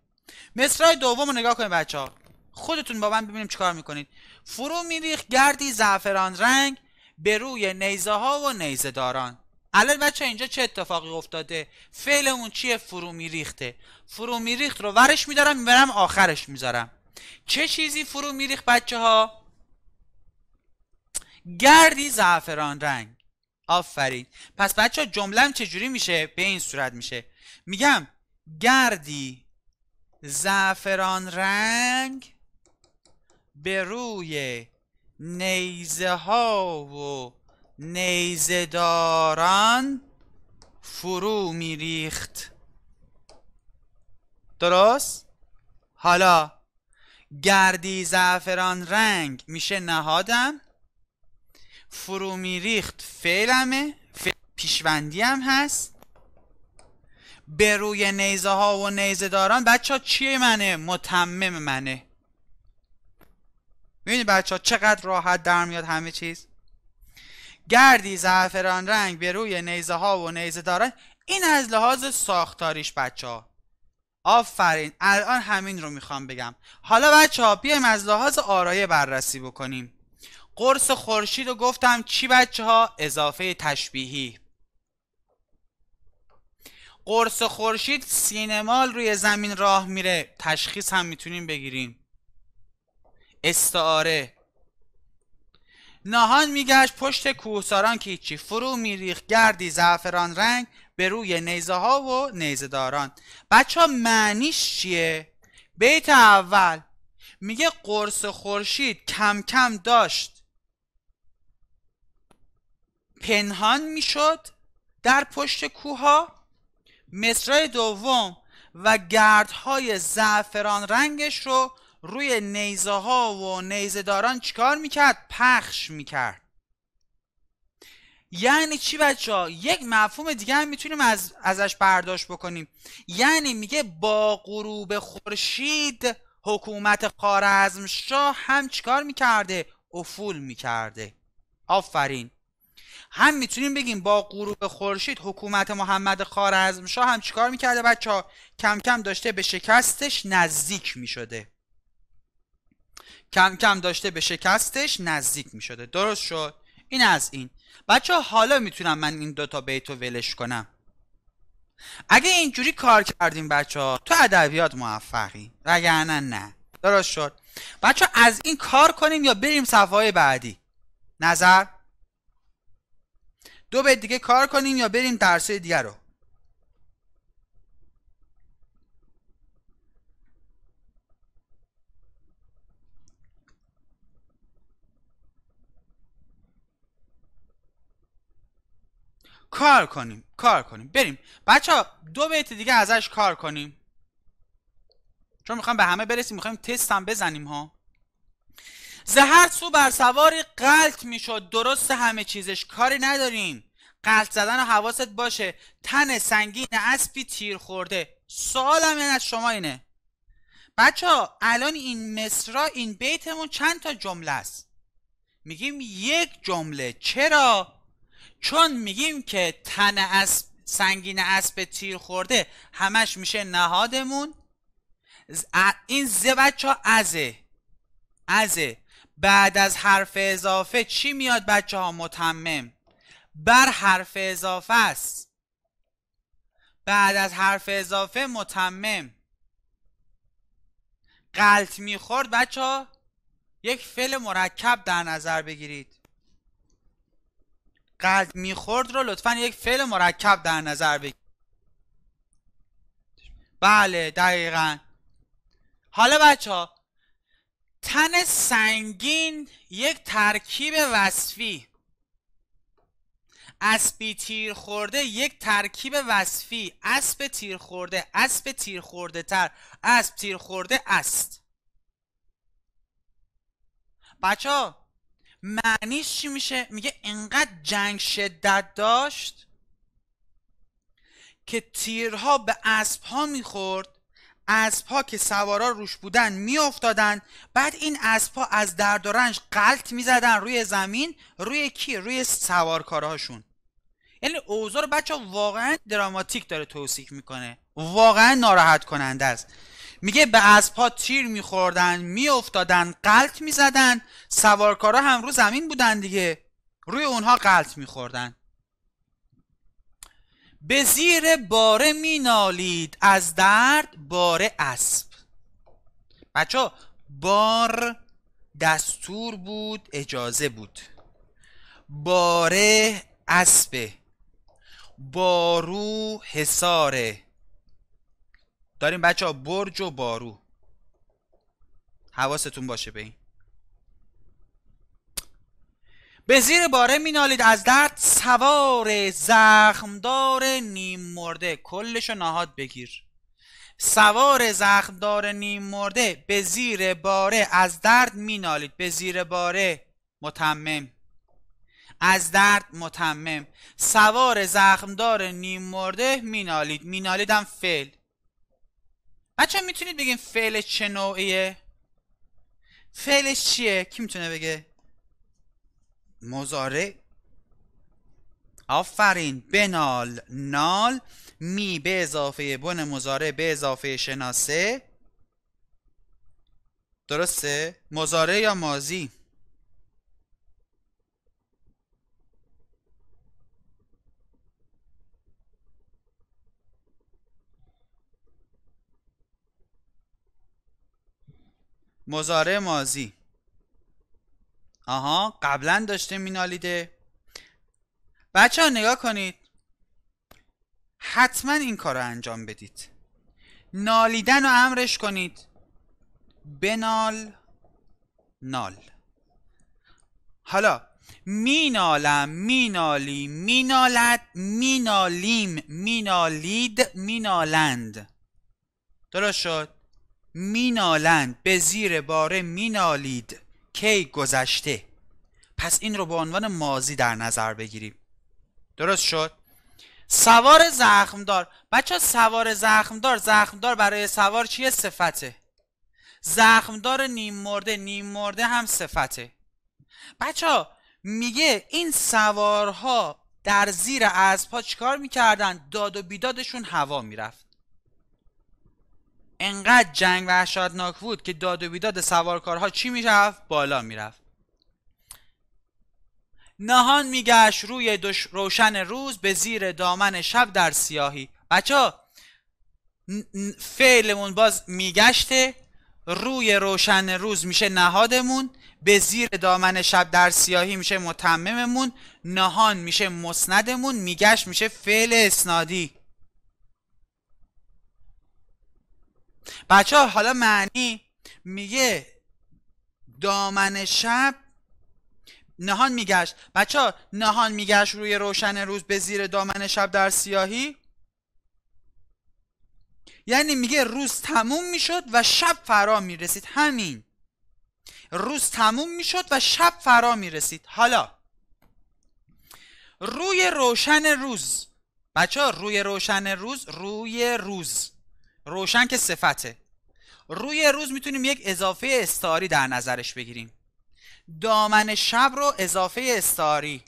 مصرع دوم رو نگاه کنید بچه ها خودتون با من ببینیم چیکار میکنید فرو میریخ گردی زعفران رنگ به روی نیزه ها و نیزه داران الان بچه اینجا چه اتفاقی افتاده فعل اون چیه فرو میریخته فرو میریخت رو ورش میدارم میبرم آخرش میذارم چه چیزی فرو میریخت بچه ها گردی زعفران رنگ آفرین پس بچه ها جملم چجوری میشه به این صورت میشه میگم گردی زعفران رنگ به روی نیزه ها و نیزداران فرو میریخت درست؟ حالا گردی زعفران رنگ میشه نهادم فرو میریخت فعلمه فعل پیشوندی هم هست به روی نیزه ها و نیزه داران بچه ها چیه منه؟ متمم منه میبینی بچه ها چقدر راحت در میاد همه چیز؟ گردی زعفران رنگ به روی نیزه ها و نیزه دارن این از لحاظ ساختاریش بچه ها آفرین الان همین رو میخوام بگم حالا بچه ها بیایم از لحاظ آرایه بررسی بکنیم قرص خورشید رو گفتم چی بچه ها اضافه تشبیهی قرص خورشید سینمال روی زمین راه میره تشخیص هم میتونیم بگیریم استعاره ناهان میگشت پشت کوهساران که هیچی فرو میریخ گردی زعفران رنگ به روی نیزه ها و نیزه داران بچه ها معنیش چیه؟ بیت اول میگه قرص خورشید کم کم داشت پنهان میشد در پشت کوه ها دوم و گردهای زعفران رنگش رو روی نیزه ها و نیزه داران چیکار میکرد؟ پخش میکرد یعنی چی بچه ها؟ یک مفهوم دیگه هم میتونیم از، ازش برداشت بکنیم یعنی میگه با غروب خورشید حکومت شاه هم چیکار میکرده؟ افول میکرده آفرین هم میتونیم بگیم با غروب خورشید حکومت محمد شاه هم چیکار میکرده بچه ها؟ کم کم داشته به شکستش نزدیک میشده کم کم داشته به شکستش نزدیک می شده درست شد این از این بچه حالا میتونم من این دوتا بیت رو ولش کنم اگه اینجوری کار کردیم بچه ها تو ادبیات موفقی وگرنه نه درست شد بچه از این کار کنیم یا بریم صفحه بعدی نظر دو بیت دیگه کار کنیم یا بریم درسه دیگه رو کار کنیم کار کنیم بریم بچه ها دو بیت دیگه ازش کار کنیم چون میخوام به همه برسیم میخوایم تست هم بزنیم ها زهر سو بر سواری قلط میشد درست همه چیزش کاری نداریم قلط زدن و حواست باشه تن سنگین اسبی تیر خورده سوال من از شما اینه بچه ها الان این مصرا این بیتمون چند تا جمله است میگیم یک جمله چرا چون میگیم که تن اسب سنگین اسب تیر خورده همش میشه نهادمون این ز بچه ها ازه ازه بعد از حرف اضافه چی میاد بچه ها متمم بر حرف اضافه است بعد از حرف اضافه متمم قلط میخورد بچه ها یک فعل مرکب در نظر بگیرید قلب میخورد رو لطفا یک فعل مرکب در نظر بگیر بله دقیقا حالا بچه ها تن سنگین یک ترکیب وصفی اسبی تیر خورده یک ترکیب وصفی اسب تیر خورده اسب تیر خورده تر اسب تیر خورده است بچه ها معنیش چی میشه میگه انقدر جنگ شدت داشت که تیرها به اسبها میخورد ها که سوارا روش بودن میافتادن بعد این ها از درد و رنج غلط میزدن روی زمین روی کی روی سوارکارهاشون یعنی اوضاع رو بچه واقعا دراماتیک داره توصیف میکنه واقعا ناراحت کننده است میگه به ها تیر میخوردن میافتادن قلط میزدن سوارکارا هم رو زمین بودن دیگه روی اونها قلط میخوردن به زیر باره مینالید از درد باره اسب بچه بار دستور بود اجازه بود باره اسبه بارو حساره داریم بچه ها برج و بارو حواستون باشه به این به زیر باره مینالید از درد سوار زخمدار نیم مرده کلشو نهاد بگیر سوار زخمدار نیم مرده به زیر باره از درد مینالید به زیر باره متمم از درد متمم سوار زخمدار نیم مرده مینالید مینالیدم فعل بچه میتونید بگین فعل چه نوعیه فعلش چیه کی میتونه بگه مزاره؟ آفرین بنال نال می به اضافه بن مزاره به اضافه شناسه درسته مزاره یا مازی مزاره مازی آها قبلا داشته مینالیده بچه ها نگاه کنید حتما این کار رو انجام بدید نالیدن رو امرش کنید بنال نال حالا مینالم مینالی مینالد مینالیم مینالید مینالند درست شد مینالند به زیر باره مینالید کی گذشته پس این رو به عنوان مازی در نظر بگیریم درست شد سوار زخمدار بچه سوار زخمدار زخمدار برای سوار چیه صفته زخمدار نیم مرده نیم مرده هم صفته بچه میگه این سوارها در زیر پا چیکار میکردن داد و بیدادشون هوا میرفت انقدر جنگ وحشتناک بود که داد و بیداد سوارکارها چی میرفت بالا میرفت نهان میگشت روی روشن روز به زیر دامن شب در سیاهی بچه فعلمون باز میگشته روی روشن روز میشه نهادمون به زیر دامن شب در سیاهی میشه متمممون نهان میشه مسندمون میگشت میشه فعل اسنادی بچه حالا معنی میگه دامن شب نهان میگشت بچه نهان میگشت روی روشن روز به زیر دامن شب در سیاهی یعنی میگه روز تموم میشد و شب فرا میرسید همین روز تموم میشد و شب فرا میرسید حالا روی روشن روز بچه ها روی روشن روز روی روز روشن که صفته روی روز میتونیم یک اضافه استاری در نظرش بگیریم دامن شب رو اضافه استاری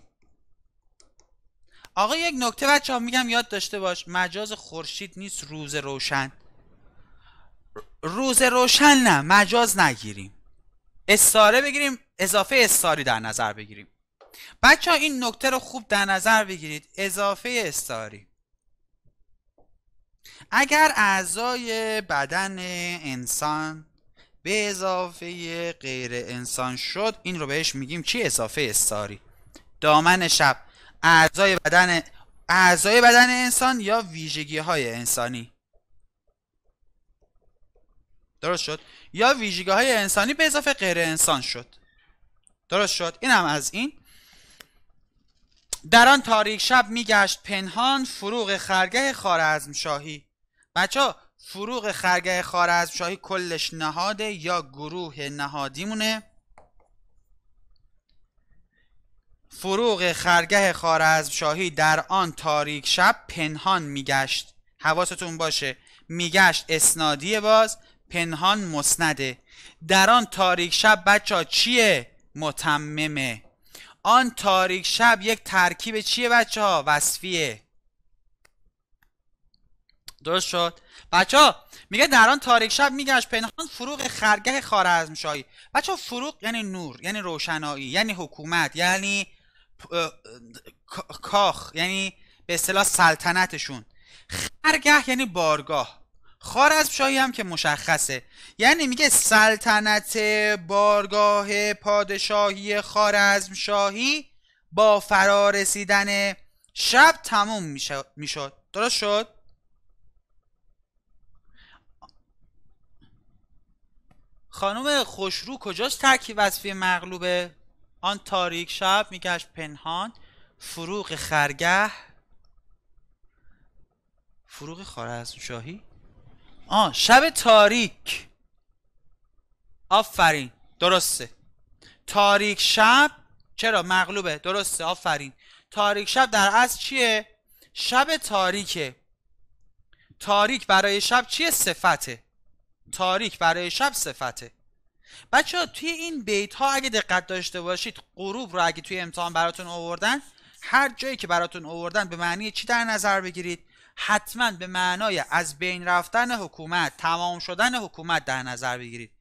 آقا یک نکته بچه ها میگم یاد داشته باش مجاز خورشید نیست روز روشن روز روشن نه مجاز نگیریم استاره بگیریم اضافه استاری در نظر بگیریم بچه ها این نکته رو خوب در نظر بگیرید اضافه استاری اگر اعضای بدن انسان به اضافه غیر انسان شد این رو بهش میگیم چی اضافه استاری دامن شب اعضای بدن اعضای بدن انسان یا ویژگی های انسانی درست شد یا ویژگی های انسانی به اضافه غیر انسان شد درست شد این هم از این در آن تاریک شب میگشت پنهان فروغ خرگه خارزم شاهی بچه فروغ خرگه شاهی کلش نهاده یا گروه نهادیمونه فروغ خرگه شاهی در آن تاریک شب پنهان میگشت حواستون باشه میگشت اسنادی باز پنهان مسنده در آن تاریک شب بچه ها چیه؟ متممه آن تاریک شب یک ترکیب چیه بچه ها؟ وصفیه درست شد بچه میگه در آن تاریک شب میگشت پنهان فروغ خرگه خارزمشاهی بچه فروغ یعنی نور یعنی روشنایی یعنی حکومت یعنی کاخ یعنی به اصطلاح سلطنتشون خرگه یعنی بارگاه خارزمشاهی هم که مشخصه یعنی میگه سلطنت بارگاه پادشاهی خارزمشاهی با فرارسیدن شب تموم میشد درست شد خانم خوشرو کجاست ترکیب وصفی مغلوبه آن تاریک شب میگشت پنهان فروغ خرگه فروغ شاهی؟ آ شب تاریک آفرین درسته تاریک شب چرا مغلوبه درسته آفرین تاریک شب در از چیه شب تاریکه تاریک برای شب چیه صفته تاریک برای شب صفته بچه ها توی این بیت ها اگه دقت داشته باشید غروب رو اگه توی امتحان براتون آوردن هر جایی که براتون آوردن به معنی چی در نظر بگیرید حتما به معنای از بین رفتن حکومت تمام شدن حکومت در نظر بگیرید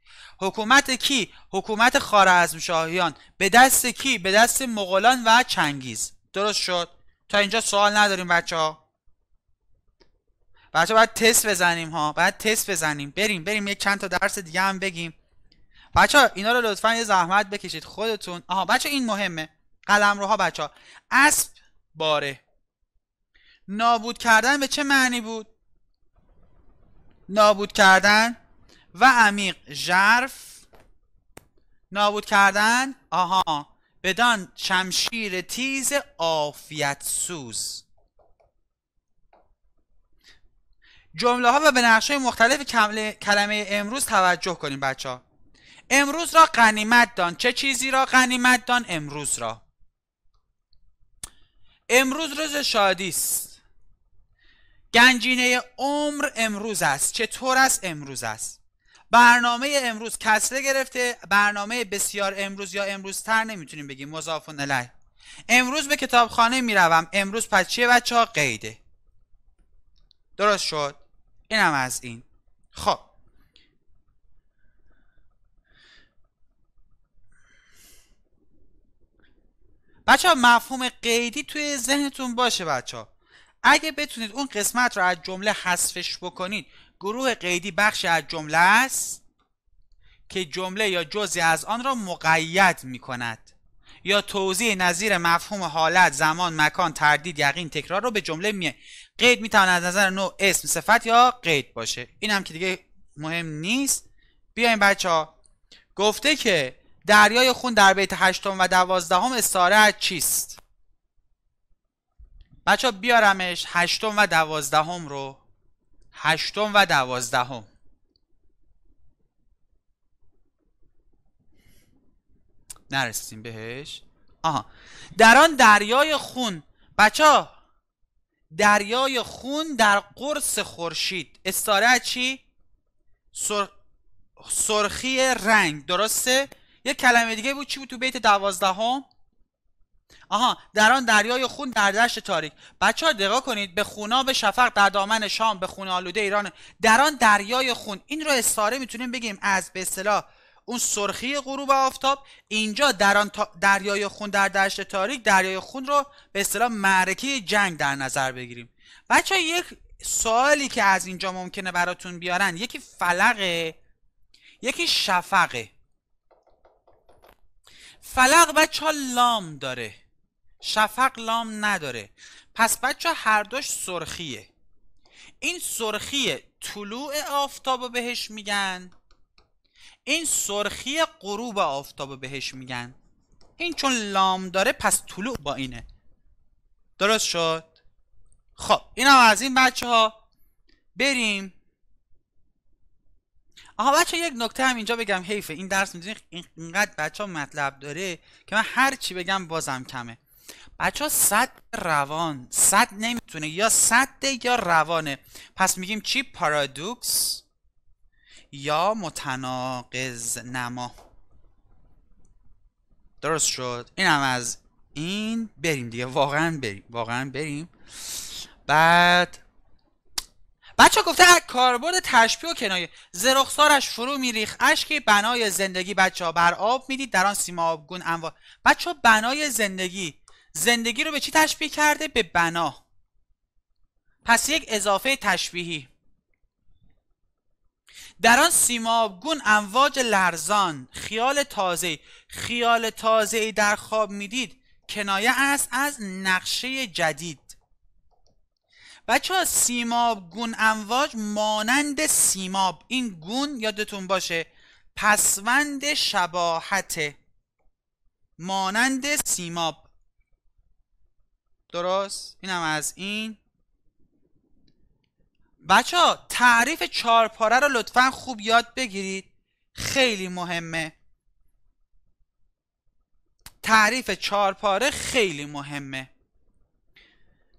حکومت کی حکومت خوارزمشاهیان به دست کی به دست مغولان و چنگیز درست شد تا اینجا سوال نداریم بچه ها بچه باید تست بزنیم ها باید تست بزنیم بریم بریم یک چند تا درس دیگه هم بگیم بچه اینا رو لطفا یه زحمت بکشید خودتون آها بچه این مهمه روها بچه ها اسب باره نابود کردن به چه معنی بود نابود کردن و عمیق ژرف نابود کردن آها بدان شمشیر تیز عافیت سوز جمله ها و به نقشه مختلف کلمه امروز توجه کنیم بچه ها. امروز را قنیمت دان چه چیزی را قنیمت دان امروز را امروز روز شادی است گنجینه عمر امروز است چطور است امروز است برنامه امروز کسره گرفته برنامه بسیار امروز یا امروزتر نمیتونیم بگیم مضاف الیه امروز به کتابخانه میروم امروز پس چیه بچه ها قیده درست شد اینم از این خب بچه مفهوم قیدی توی ذهنتون باشه بچه ها اگه بتونید اون قسمت رو از جمله حذفش بکنید گروه قیدی بخش از جمله است که جمله یا جزی از آن را مقید می کند یا توضیح نظیر مفهوم حالت زمان مکان تردید یقین تکرار رو به جمله میه قید میتونه از نظر نوع اسم صفت یا قید باشه این هم که دیگه مهم نیست بیاین بچه ها گفته که دریای خون در بیت هشتم و دوازدهم استاره چیست بچه ها بیارمش هشتم و دوازدهم رو هشتم و دوازدهم نرسیدیم بهش آها در آن دریای خون بچه دریای خون در قرص خورشید استاره چی؟ سرخی رنگ درسته؟ یه کلمه دیگه بود چی بود تو بیت دوازدهم؟ آها در آن دریای خون در دشت تاریک بچه ها دقا کنید به خونا به شفق در دامن شام به خون آلوده ایران در آن دریای خون این رو استاره میتونیم بگیم از به اصطلاح اون سرخی غروب آفتاب اینجا در آن دریای خون در دشت تاریک دریای خون رو به اصطلاح معرکه جنگ در نظر بگیریم بچه یک سوالی که از اینجا ممکنه براتون بیارن یکی فلقه یکی شفقه فلق بچه ها لام داره شفق لام نداره پس بچه هر دوش سرخیه این سرخی طلوع آفتاب بهش میگن این سرخی غروب آفتاب بهش میگن این چون لام داره پس طلوع با اینه درست شد خب اینا از این بچه ها بریم آها بچه یک نکته هم اینجا بگم حیفه این درس میدونی اینقدر بچه ها مطلب داره که من هر چی بگم بازم کمه بچه ها صد روان صد نمیتونه یا صد یا روانه پس میگیم چی پارادوکس یا متناقض نما درست شد این هم از این بریم دیگه واقعا بریم واقعا بریم بعد بچه گفته کاربرد تشبیه و کنایه زرخسارش فرو میریخ اشک بنای زندگی بچه ها بر آب میدید در آن سیما آبگون انوا بچه بنای زندگی زندگی رو به چی تشبیه کرده به بنا پس یک اضافه تشبیهی در آن گون امواج لرزان خیال تازه خیال تازه در خواب میدید کنایه است از نقشه جدید بچه ها سیماب گون امواج مانند سیماب این گون یادتون باشه پسوند شباهت مانند سیماب درست اینم از این بچه ها تعریف چارپاره رو لطفا خوب یاد بگیرید خیلی مهمه تعریف چارپاره خیلی مهمه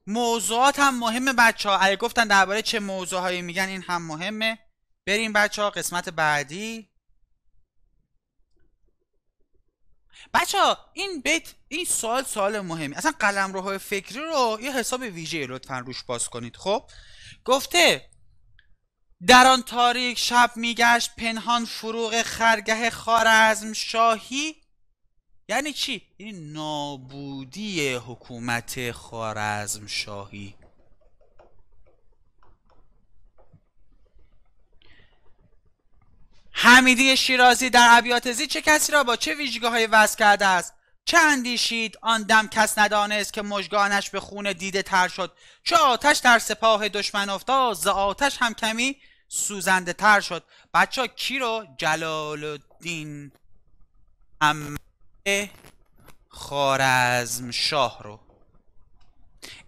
موضوعات هم مهمه بچه ها اگه گفتن درباره چه موضوع هایی میگن این هم مهمه بریم بچه ها قسمت بعدی بچه ها این بیت این سال سال مهمی اصلا قلم فکری رو یه حساب ویژه لطفا روش باز کنید خب گفته در آن تاریک شب میگشت پنهان فروغ خرگه خارزم شاهی یعنی چی؟ این یعنی نابودی حکومت خارزم شاهی حمیدی شیرازی در ابیات زی چه کسی را با چه ویژگاه های وز کرده است چه اندیشید آن دم کس ندانست که مژگانش به خونه دیده تر شد چه آتش در سپاه دشمن افتاد ز آتش هم کمی سوزنده تر شد بچه کی رو جلال الدین خارزم شاه رو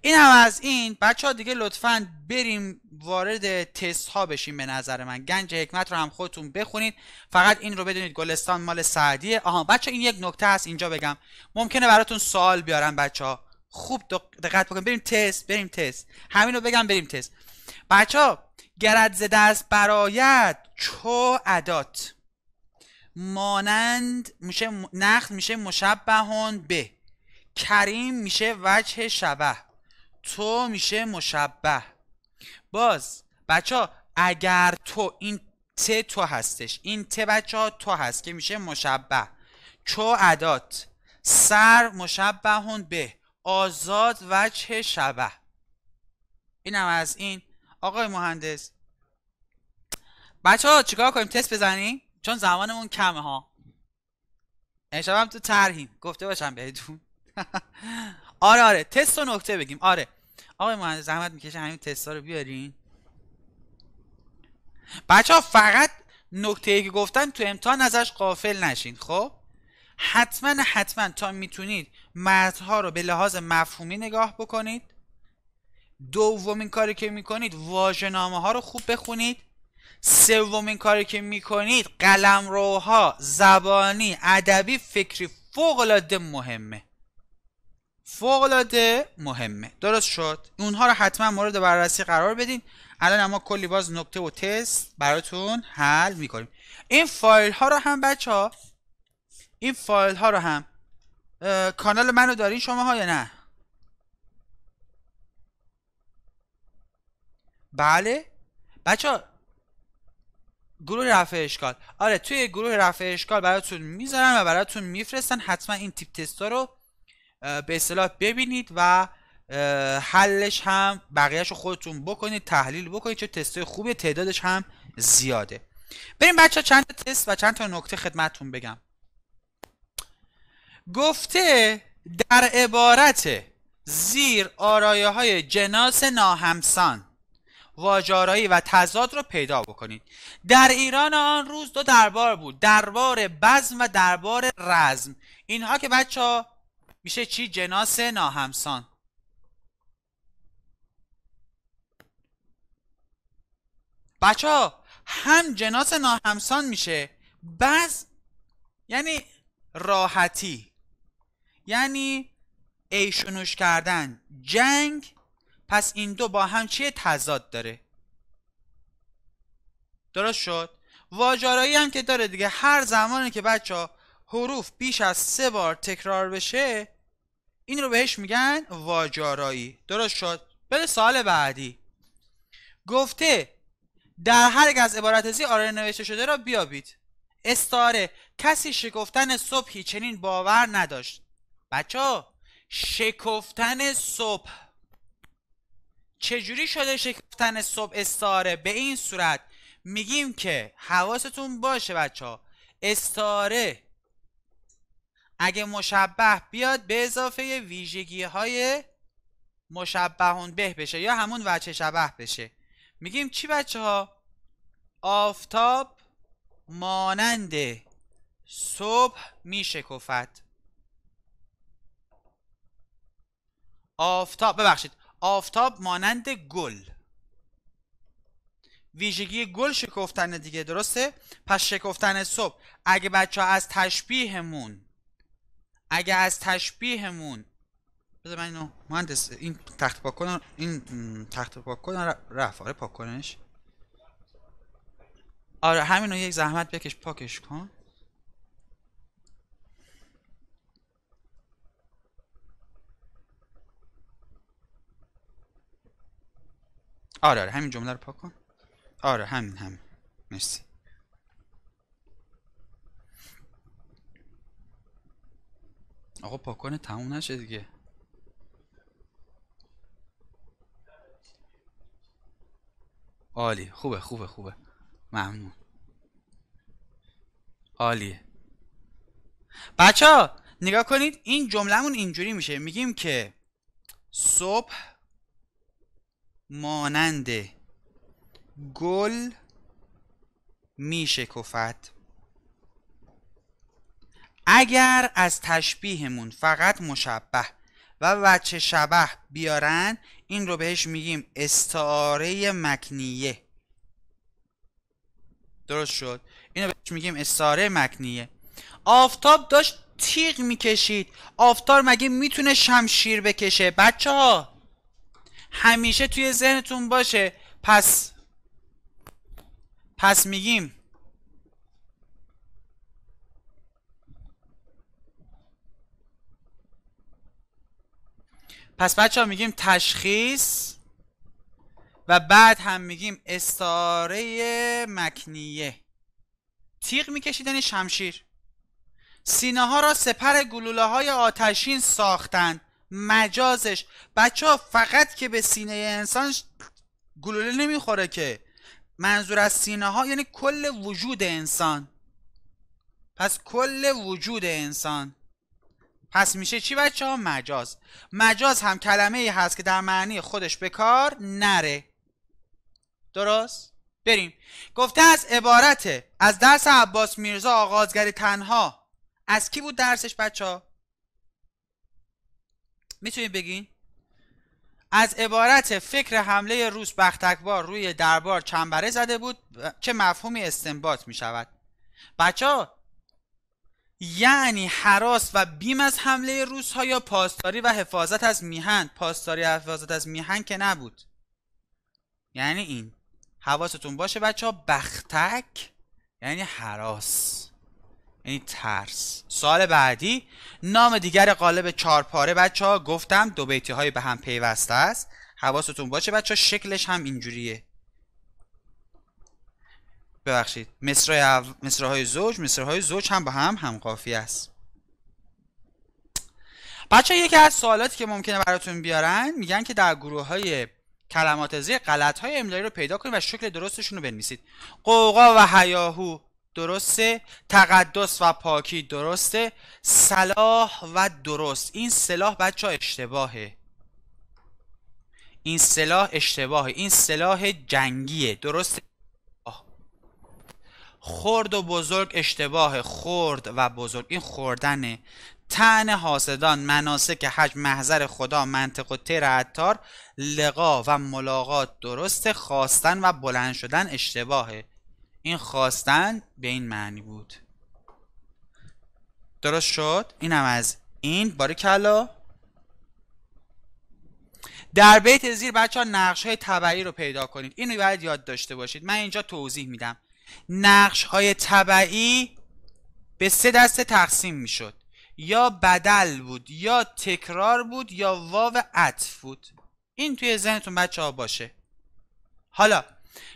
این هم از این بچه ها دیگه لطفا بریم وارد تست ها بشیم به نظر من گنج حکمت رو هم خودتون بخونید فقط این رو بدونید گلستان مال سعدیه آها بچه این یک نکته هست اینجا بگم ممکنه براتون سوال بیارم بچه ها خوب دقت بکنید بریم تست بریم تست همین رو بگم بریم تست بچه ها گرد زده دست براید چو عدات مانند میشه نخل میشه مشبهان به کریم میشه وجه شبه تو میشه مشبه باز بچه ها اگر تو این ت تو هستش این ت بچه ها تو هست که میشه مشبه چو عدات سر مشبهون به آزاد وجه شبه اینم از این آقای مهندس بچه ها چیکار کنیم تست بزنیم چون زمانمون کمه ها امشب هم تو ترهیم گفته باشم بهتون آره آره تست و نکته بگیم آره آقای مهندس زحمت میکشه همین ها رو بیارین بچه ها فقط نکته ای که گفتن تو امتحان ازش قافل نشین خب حتما حتما تا میتونید مردها رو به لحاظ مفهومی نگاه بکنید دومین کاری که میکنید نامه ها رو خوب بخونید سومین کاری که میکنید روها زبانی ادبی فکری فوق العاده مهمه العاده مهمه درست شد اونها رو حتما مورد بررسی قرار بدین الان اما کلی باز نکته و تست براتون حل میکنیم این فایل ها رو هم بچه ها این فایل ها رو هم کانال منو دارین شما ها یا نه بله بچه ها گروه رفع اشکال آره توی گروه رفع اشکال براتون میذارم و براتون میفرستن حتما این تیپ تستا رو به اصطلاح ببینید و حلش هم بقیهش رو خودتون بکنید تحلیل بکنید چه تست خوبی تعدادش هم زیاده بریم بچه چند تست و چند تا نکته خدمتون بگم گفته در عبارت زیر آرایه های جناس ناهمسان واجارایی و تضاد رو پیدا بکنید در ایران آن روز دو دربار بود دربار بزم و دربار رزم اینها که بچه ها میشه چی جناس ناهمسان بچه ها هم جناس ناهمسان میشه بعض یعنی راحتی یعنی ایشونوش کردن جنگ پس این دو با هم چیه تضاد داره درست شد واجارایی هم که داره دیگه هر زمانی که بچه ها حروف بیش از سه بار تکرار بشه این رو بهش میگن واجارایی درست شد بره سال بعدی گفته در هر یک از عبارت زی آره نوشته شده را بیابید استاره کسی شکفتن صبحی چنین باور نداشت بچه ها شکفتن صبح چجوری شده شکفتن صبح استاره به این صورت میگیم که حواستون باشه بچه ها استاره اگه مشبه بیاد به اضافه ویژگی های مشبهون به بشه یا همون وچه شبه بشه میگیم چی بچه ها آفتاب مانند صبح میشه کفت آفتاب ببخشید آفتاب مانند گل ویژگی گل شکفتن دیگه درسته پس شکفتن صبح اگه بچه ها از تشبیهمون اگه از تشبیهمون بذار من اینو مهندس این تخت پاک کنم این تخت پاک کنم رفت آره پاک کنش آره همینو یک زحمت بکش پاکش کن آره آره همین جمله رو پاک کن آره همین همین مرسی آقا پاکن تموم نشه دیگه عالی خوبه خوبه خوبه ممنون عالیه بچه ها نگاه کنید این جملهمون اینجوری میشه میگیم که صبح مانند گل کفت اگر از تشبیهمون فقط مشبه و وچه شبه بیارن این رو بهش میگیم استعاره مکنیه درست شد اینو بهش میگیم استعاره مکنیه آفتاب داشت تیغ میکشید آفتاب مگه میتونه شمشیر بکشه بچه ها همیشه توی ذهنتون باشه پس پس میگیم پس بچه ها میگیم تشخیص و بعد هم میگیم استاره مکنیه تیغ میکشیدن یعنی شمشیر سینه ها را سپر گلوله های آتشین ساختن مجازش بچه ها فقط که به سینه انسان گلوله نمیخوره که منظور از سینه ها یعنی کل وجود انسان پس کل وجود انسان پس میشه چی بچه ها مجاز مجاز هم کلمه ای هست که در معنی خودش به کار نره درست بریم گفته از عبارت از درس عباس میرزا آغازگر تنها از کی بود درسش بچه ها میتونید بگین از عبارت فکر حمله روس بختکبار روی دربار چنبره زده بود چه مفهومی استنباط میشود بچه ها یعنی حراس و بیم از حمله روس ها یا پاسداری و حفاظت از میهن پاسداری و حفاظت از میهن که نبود یعنی این حواستون باشه بچه ها بختک یعنی حراس یعنی ترس سال بعدی نام دیگر قالب چارپاره بچه ها گفتم دو بیتی های به هم پیوسته است حواستون باشه بچه ها شکلش هم اینجوریه ببخشید مصرهای, مصرهای زوج مصرهای زوج هم با هم هم قافیه است بچه یکی از سوالاتی که ممکنه براتون بیارن میگن که در گروه های کلمات زیر غلط های املایی رو پیدا کنید و شکل درستشون رو بنویسید قوقا و حیاهو درسته تقدس و پاکی درسته صلاح و درست این سلاح بچه ها اشتباهه این سلاح اشتباهه این سلاح جنگیه درسته خرد و بزرگ اشتباه خرد و بزرگ این خوردنه تن حاسدان مناسک حج محضر خدا منطق و تیر عطار لقا و ملاقات درست خواستن و بلند شدن اشتباهه این خواستن به این معنی بود درست شد اینم از این باری در بیت زیر بچه ها نقش های رو پیدا کنید اینو باید یاد داشته باشید من اینجا توضیح میدم نقش های طبعی به سه دسته تقسیم میشد یا بدل بود یا تکرار بود یا واو عطف بود این توی ذهنتون بچه ها باشه حالا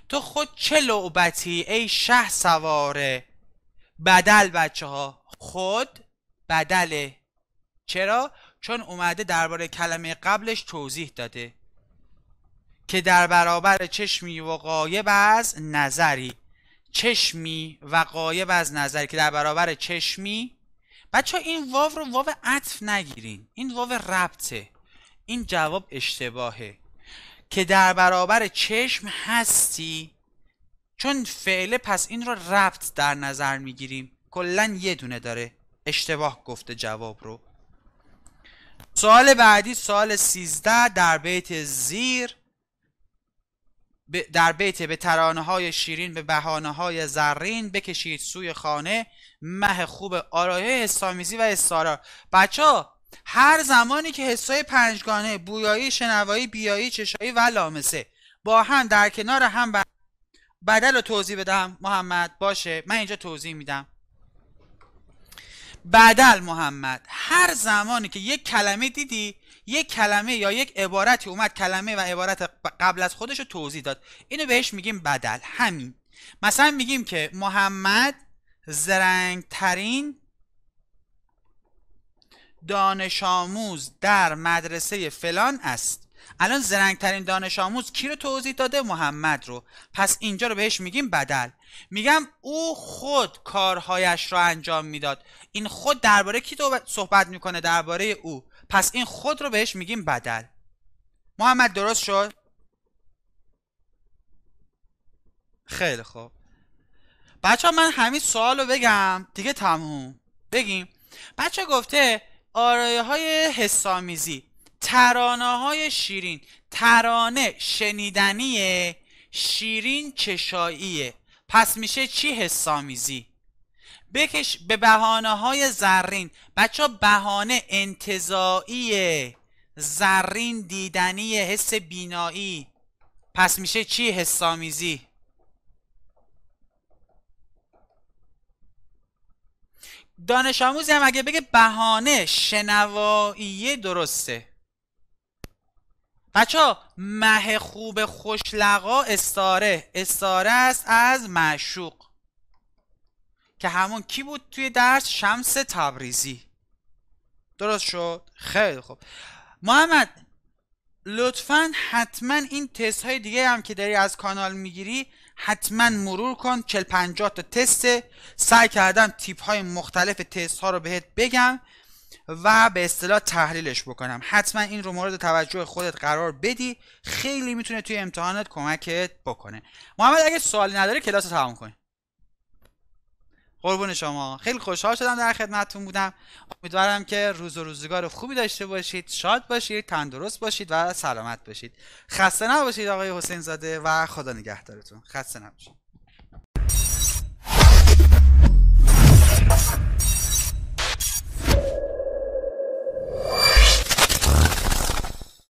تو خود چه لعبتی ای شه سواره بدل بچه ها خود بدله چرا؟ چون اومده درباره کلمه قبلش توضیح داده که در برابر چشمی و قایب از نظری چشمی و قایب از نظر که در برابر چشمی بچه این واو رو واو عطف نگیرین این واو ربطه این جواب اشتباهه که در برابر چشم هستی چون فعله پس این رو ربط در نظر میگیریم کلا یه دونه داره اشتباه گفته جواب رو سوال بعدی سوال 13 در بیت زیر در بیت به ترانه های شیرین به بهانه های زرین بکشید سوی خانه مه خوب آرایه استامیزی و استارا بچه هر زمانی که حسای پنجگانه بویایی شنوایی بیایی چشایی و لامسه با هم در کنار هم بدل رو توضیح بدم محمد باشه من اینجا توضیح میدم بدل محمد هر زمانی که یک کلمه دیدی یک کلمه یا یک عبارتی اومد کلمه و عبارت قبل از خودش رو توضیح داد اینو بهش میگیم بدل همین مثلا میگیم که محمد زرنگترین دانش آموز در مدرسه فلان است الان ترین دانش آموز کی رو توضیح داده محمد رو پس اینجا رو بهش میگیم بدل میگم او خود کارهایش را انجام میداد این خود درباره کی صحبت میکنه درباره او پس این خود رو بهش میگیم بدل محمد درست شد خیلی خوب بچه من همین سوال رو بگم دیگه تموم بگیم بچه گفته آرایه های حسامیزی ترانه های شیرین ترانه شنیدنیه شیرین چشاییه پس میشه چی حسامیزی بکش به بهانه های زرین بچه بهانه انتظایی زرین دیدنی حس بینایی پس میشه چی حسامیزی دانش آموزی هم اگه بگه بهانه شنوایی درسته بچه ها مه خوب خوشلقا استاره استاره است از معشوق که همون کی بود توی درس شمس تبریزی درست شد خیلی خوب محمد لطفا حتما این تست های دیگه هم که داری از کانال میگیری حتما مرور کن چل پنجاه تا تست سعی کردم تیپ های مختلف تست ها رو بهت بگم و به اصطلاح تحلیلش بکنم حتما این رو مورد توجه خودت قرار بدی خیلی میتونه توی امتحانات کمکت بکنه محمد اگه سوالی نداره کلاس تمام کنی قربون شما خیلی خوشحال شدم در خدمتتون بودم امیدوارم که روز و روزگار خوبی داشته باشید شاد باشید تندرست باشید و سلامت باشید خسته نباشید آقای حسین زاده و خدا نگهدارتون خسته نباشید